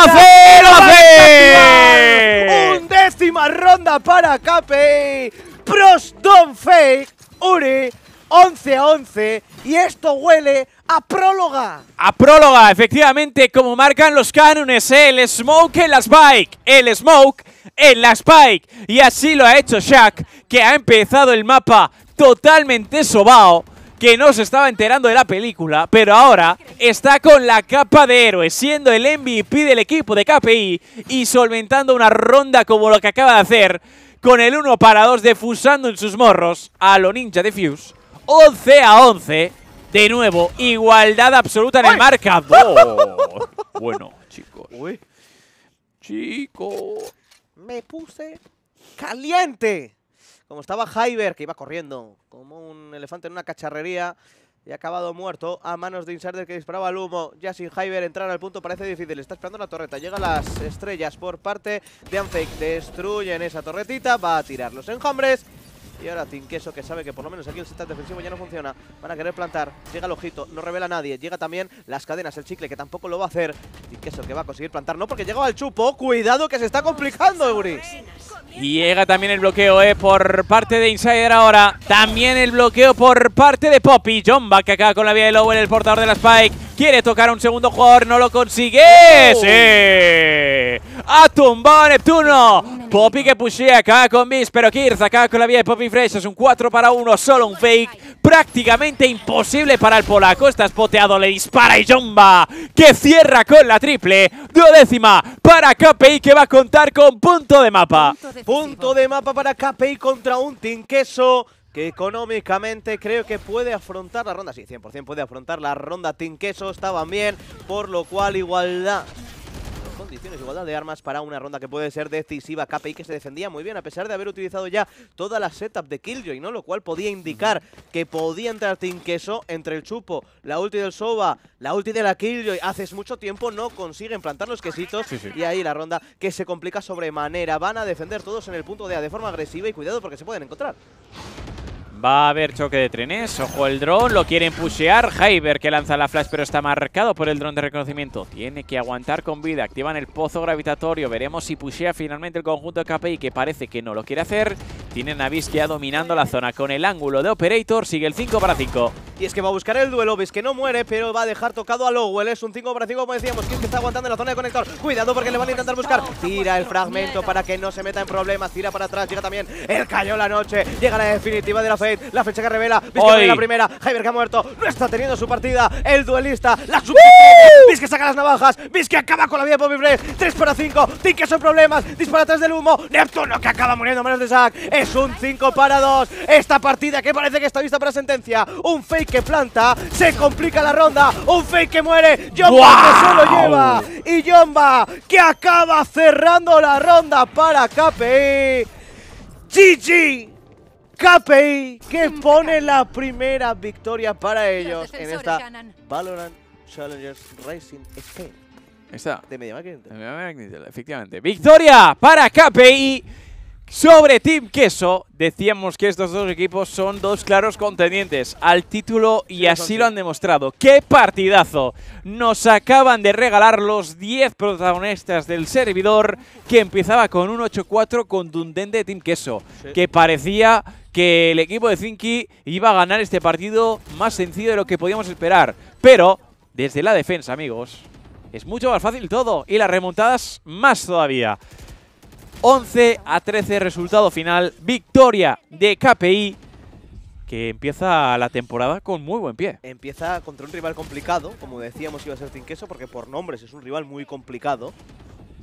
B: hace, lo hace. décima ronda para Cape. Pros Don Fake, Uri, 11 a 11. Y esto huele a próloga. A
A: próloga, efectivamente, como marcan los cánones, el smoke en la spike, el smoke en la spike. Y así lo ha hecho Shaq, que ha empezado el mapa totalmente sobao que no se estaba enterando de la película, pero ahora está con la capa de héroe, siendo el MVP del equipo de KPI y solventando una ronda como lo que acaba de hacer con el 1 para 2 defusando en sus morros a lo ninja de Fuse. 11 a 11. De nuevo, igualdad absoluta en el
B: marcador. bueno, chicos. Chico. Me puse caliente. Como estaba Hyber, que iba corriendo como un elefante en una cacharrería y ha acabado muerto a manos de Insider que disparaba al humo. Ya sin Hyber entrar al punto parece difícil. Está esperando la torreta. Llega las estrellas por parte de Anfake. Destruyen esa torretita. Va a tirar los enjambres. Y ahora Tinqueso, que sabe que por lo menos aquí el setup defensivo ya no funciona. Van a querer plantar. Llega el ojito, no revela a nadie. Llega también las cadenas, el chicle, que tampoco lo va a hacer. Tinqueso que va a conseguir plantar. No, porque llegaba al chupo. Cuidado que se está complicando, Euris
A: llega también el bloqueo eh, por parte de Insider ahora. También el bloqueo por parte de Poppy. John que acaba con la vía de Lowell, el portador de la Spike. Quiere tocar un segundo jugador, no lo consigue. ¡Sí! ¡A tumbado Neptuno. Poppy que pushea acá con Miss, pero Kirz acá con la vía de Poppy Fresh. Es un 4 para 1, solo un fake. Prácticamente imposible para el polaco. Está spoteado, le dispara y Jomba, que cierra con la triple. Décima para KPI que va a contar con
B: punto de mapa. Punto de mapa para KPI contra un Team Queso que económicamente creo que puede afrontar la ronda. Sí, 100% puede afrontar la ronda Tinqueso estaban bien, por lo cual igualdad condiciones, igualdad de armas para una ronda que puede ser decisiva. KPI que se defendía muy bien a pesar de haber utilizado ya toda la setup de Killjoy, ¿no? Lo cual podía indicar que podía entrar Queso entre el Chupo, la ulti del Soba, la ulti de la Killjoy. Hace mucho tiempo no consiguen plantar los quesitos y ahí la ronda que se complica sobremanera. Van a defender todos en el punto de A de forma agresiva y cuidado porque se pueden encontrar.
A: Va a haber choque de trenes. Ojo el dron. Lo quieren pushear. Hyber que lanza la flash pero está marcado por el dron de reconocimiento. Tiene que aguantar con vida. Activan el pozo gravitatorio. Veremos si pushea finalmente el conjunto de KPI que parece que no lo quiere hacer. Tienen a ya dominando la zona con el ángulo de Operator. Sigue el 5 para 5.
B: Y es que va a buscar el duelo. Ves que no muere, pero va a dejar tocado a Lowell. Es un 5 para 5, como decíamos. que está aguantando en la zona de conector. Cuidado porque le van a intentar buscar. Tira el fragmento para que no se meta en problemas. Tira para atrás. Llega también el cayó la noche. Llega la definitiva de la la fecha que revela. Vizque la primera. Javier que ha muerto. No está teniendo su partida. El duelista. La super. que saca las navajas. que acaba con la vida de Bobby 3 para 5. Tinker son problemas. Dispara atrás del humo. Neptuno que acaba muriendo manos de Zack. Es un 5 para 2. Esta partida que parece que está vista para sentencia. Un fake que planta. Se complica la ronda. Un fake que muere. Jomba que se lleva. Y Jomba que acaba cerrando la ronda para KPI. GG KPI que pone la primera victoria para ellos en esta Valorant Challengers Racing Spain. Esta. De Media De Media efectivamente. Victoria
A: para KPI. Sobre Team Queso, decíamos que estos dos equipos son dos claros contendientes al título y así lo han demostrado. ¡Qué partidazo! Nos acaban de regalar los 10 protagonistas del servidor que empezaba con un 8-4 contundente de Team Queso, que parecía que el equipo de Zinky iba a ganar este partido más sencillo de lo que podíamos esperar. Pero desde la defensa, amigos, es mucho más fácil todo y las remontadas más todavía. 11 a 13 resultado final, victoria de KPI que empieza la temporada con muy buen pie.
B: Empieza contra un rival complicado, como decíamos iba a ser Tinqueso, porque por nombres es un rival muy complicado.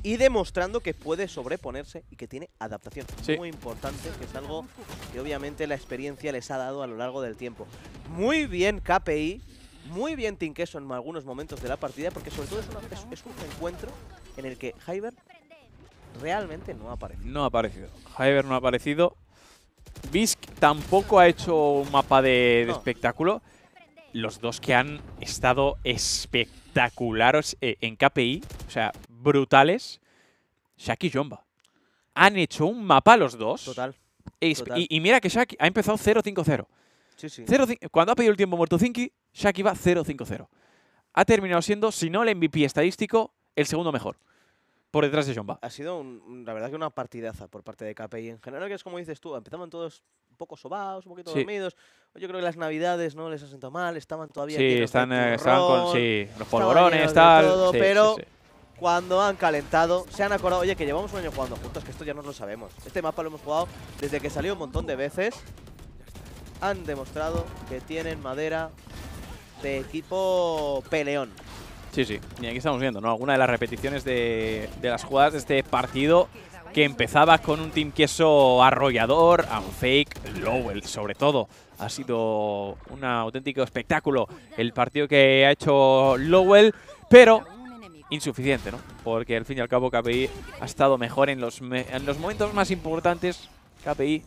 B: Y demostrando que puede sobreponerse y que tiene adaptación. Muy importante, que es algo que obviamente la experiencia les ha dado a lo largo del tiempo. Muy bien KPI, muy bien Tinqueso en algunos momentos de la partida, porque sobre todo es, un encuentro en el que Hyber realmente no ha aparecido.
A: No ha aparecido. Hyber no ha aparecido. Bisk tampoco ha hecho un mapa de, espectáculo. Los dos que han estado espectaculares eh, en KPI, o sea, brutales, Shaq y Jomba. Han hecho un mapa los dos. Total. E y, mira que Shaq ha empezado 0-5-0. Sí, sí. cuando ha pedido el tiempo muerto Zinky, Shaq iba 0-5-0. Ha terminado siendo, si no el MVP estadístico, el segundo mejor por detrás de Shomba.
B: Ha sido, un, la verdad, que una partidaza por parte de KPI en general, que es como dices tú, empezaban todos un poco sobados, un poquito dormidos. Yo creo que las navidades no les ha sentado mal, estaban todavía. Sí, están, eh, estaban con los polvorones, tal. pero cuando han calentado, se han acordado, oye, que llevamos un año jugando juntos, que esto ya no lo sabemos. Este mapa lo hemos jugado desde que salió un montón de veces. Han demostrado que tienen madera de equipo peleón.
A: Sí, sí. Y aquí estamos viendo, ¿no? Alguna de las repeticiones de, de las jugadas de este partido que empezaba con un Team Queso arrollador, un fake, Lowell sobre todo. Ha sido un auténtico espectáculo el partido que ha hecho Lowell, pero insuficiente, ¿no? Porque al fin y al cabo KPI ha estado mejor en los, en los momentos más importantes. KPI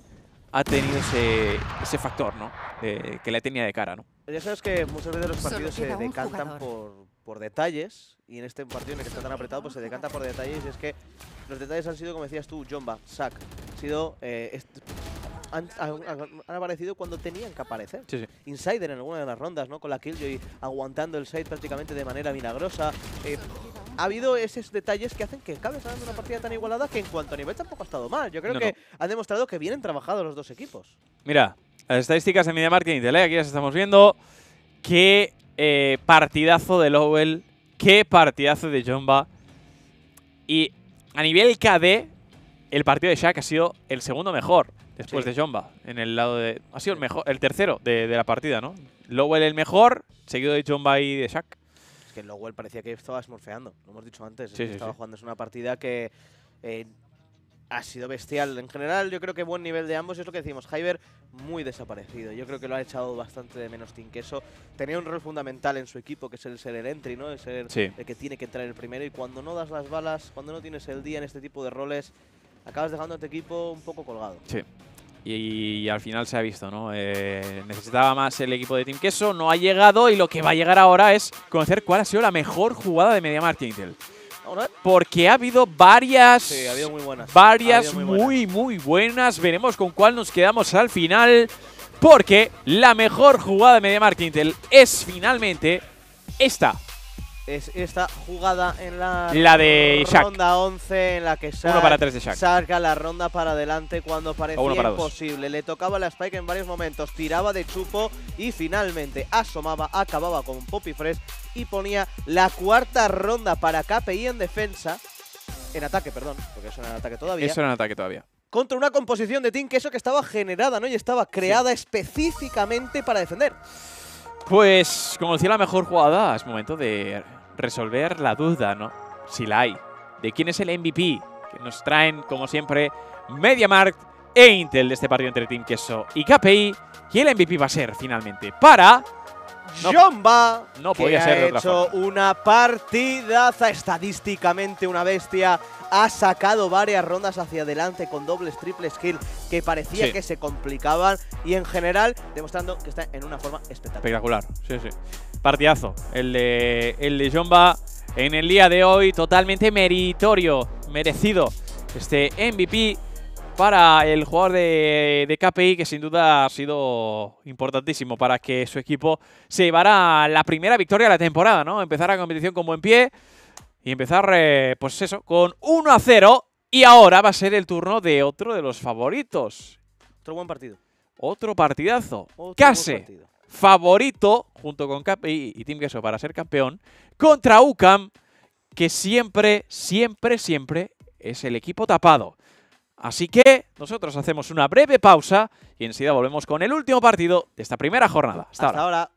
A: ha tenido ese, ese factor, ¿no? que le tenía de cara, ¿no?
B: Ya sabes que muchas veces los partidos se decantan por, por detalles, y en este partido en el que está tan apretado, pues se decanta por detalles, y es que los detalles han sido, como decías tú, Jomba, Sack, han sido... Eh, han, aparecido cuando tenían que aparecer. Insider en alguna de las rondas, ¿no? Con la Killjoy aguantando el side prácticamente de manera milagrosa. Eh, ha habido esos detalles que hacen que acabe dando una partida tan igualada que en cuanto a nivel tampoco ha estado mal. Yo creo que han demostrado que vienen trabajados los dos equipos.
A: Mira, las estadísticas de Media Marketing Tele, aquí las estamos viendo, que eh, partidazo de Lowell. Qué partidazo de Jomba. Y a nivel KD, el partido de Shaq ha sido el segundo mejor después de Jomba. En el lado de. Ha sido el mejor, el tercero de, la partida, ¿no? Lowell el mejor, seguido de Jumba y de Shaq.
B: Es que Lowell parecía que estaba smurfeando, lo hemos dicho antes. jugando. Es una partida que. Eh, ha sido bestial. En general, yo creo que buen nivel de ambos. y Es lo que decimos, Hyber muy desaparecido. Yo creo que lo ha echado bastante de menos Queso. Tenía un rol fundamental en su equipo, que es el ser el entry, ¿no? El ser el que tiene que entrar el primero. Y cuando no das las balas, cuando no tienes el día en este tipo de roles, acabas dejando a tu equipo un poco colgado.
A: Sí. Y, al final se ha visto, ¿no? Eh, necesitaba más el equipo de Team Queso, no ha llegado y lo que va a llegar ahora es conocer cuál ha sido la mejor jugada de Media Martin Intel porque ha habido varias, sí, ha habido muy buenas. varias muy, muy, buenas. Veremos con cuál nos quedamos al final, porque la mejor jugada de Media Intel es finalmente esta
B: es esta jugada en la, la de ronda 11 en la que para tres de saca la ronda para adelante cuando parecía imposible. Le tocaba la Spike en varios momentos, tiraba de chupo y finalmente asomaba, acababa con Poppy Fresh y ponía la cuarta ronda para KPI en defensa. En ataque, perdón, porque eso era en ataque todavía. Eso
A: era en ataque todavía
B: contra una composición de Team eso que estaba generada, ¿no? Y estaba creada específicamente para defender.
A: Pues, como decía, la mejor jugada es momento de resolver la duda, ¿no? Si la hay. De quién es el MVP. Que nos traen, como siempre, MediaMarkt e Intel de este partido entre Team Queso y KPI. ¿Quién el MVP va a ser, finalmente,
B: para... Jomba, no podía ser ha hecho una partidaza estadísticamente una bestia. Ha sacado varias rondas hacia adelante con dobles, triples kill que parecía que se complicaban y en general demostrando que está en una forma espectacular.
A: Espectacular, sí, sí. Partidazo. El de, el de Jomba en el día de hoy totalmente meritorio, merecido. Este MVP para el jugador de, KPI, que sin duda ha sido importantísimo para que su equipo se llevara la primera victoria de la temporada, ¿no? Empezar la competición con buen pie y empezar, eh, pues eso, con 1 a 0. Y ahora va a ser el turno de otro de los favoritos. Otro buen partido. Otro partidazo. Otro Case, favorito, junto con KPI y Team Queso para ser campeón, contra UCAM, que siempre, siempre, siempre es el equipo tapado. Así que nosotros hacemos una breve pausa y enseguida volvemos con el último partido
B: de esta primera jornada. Hasta, ahora.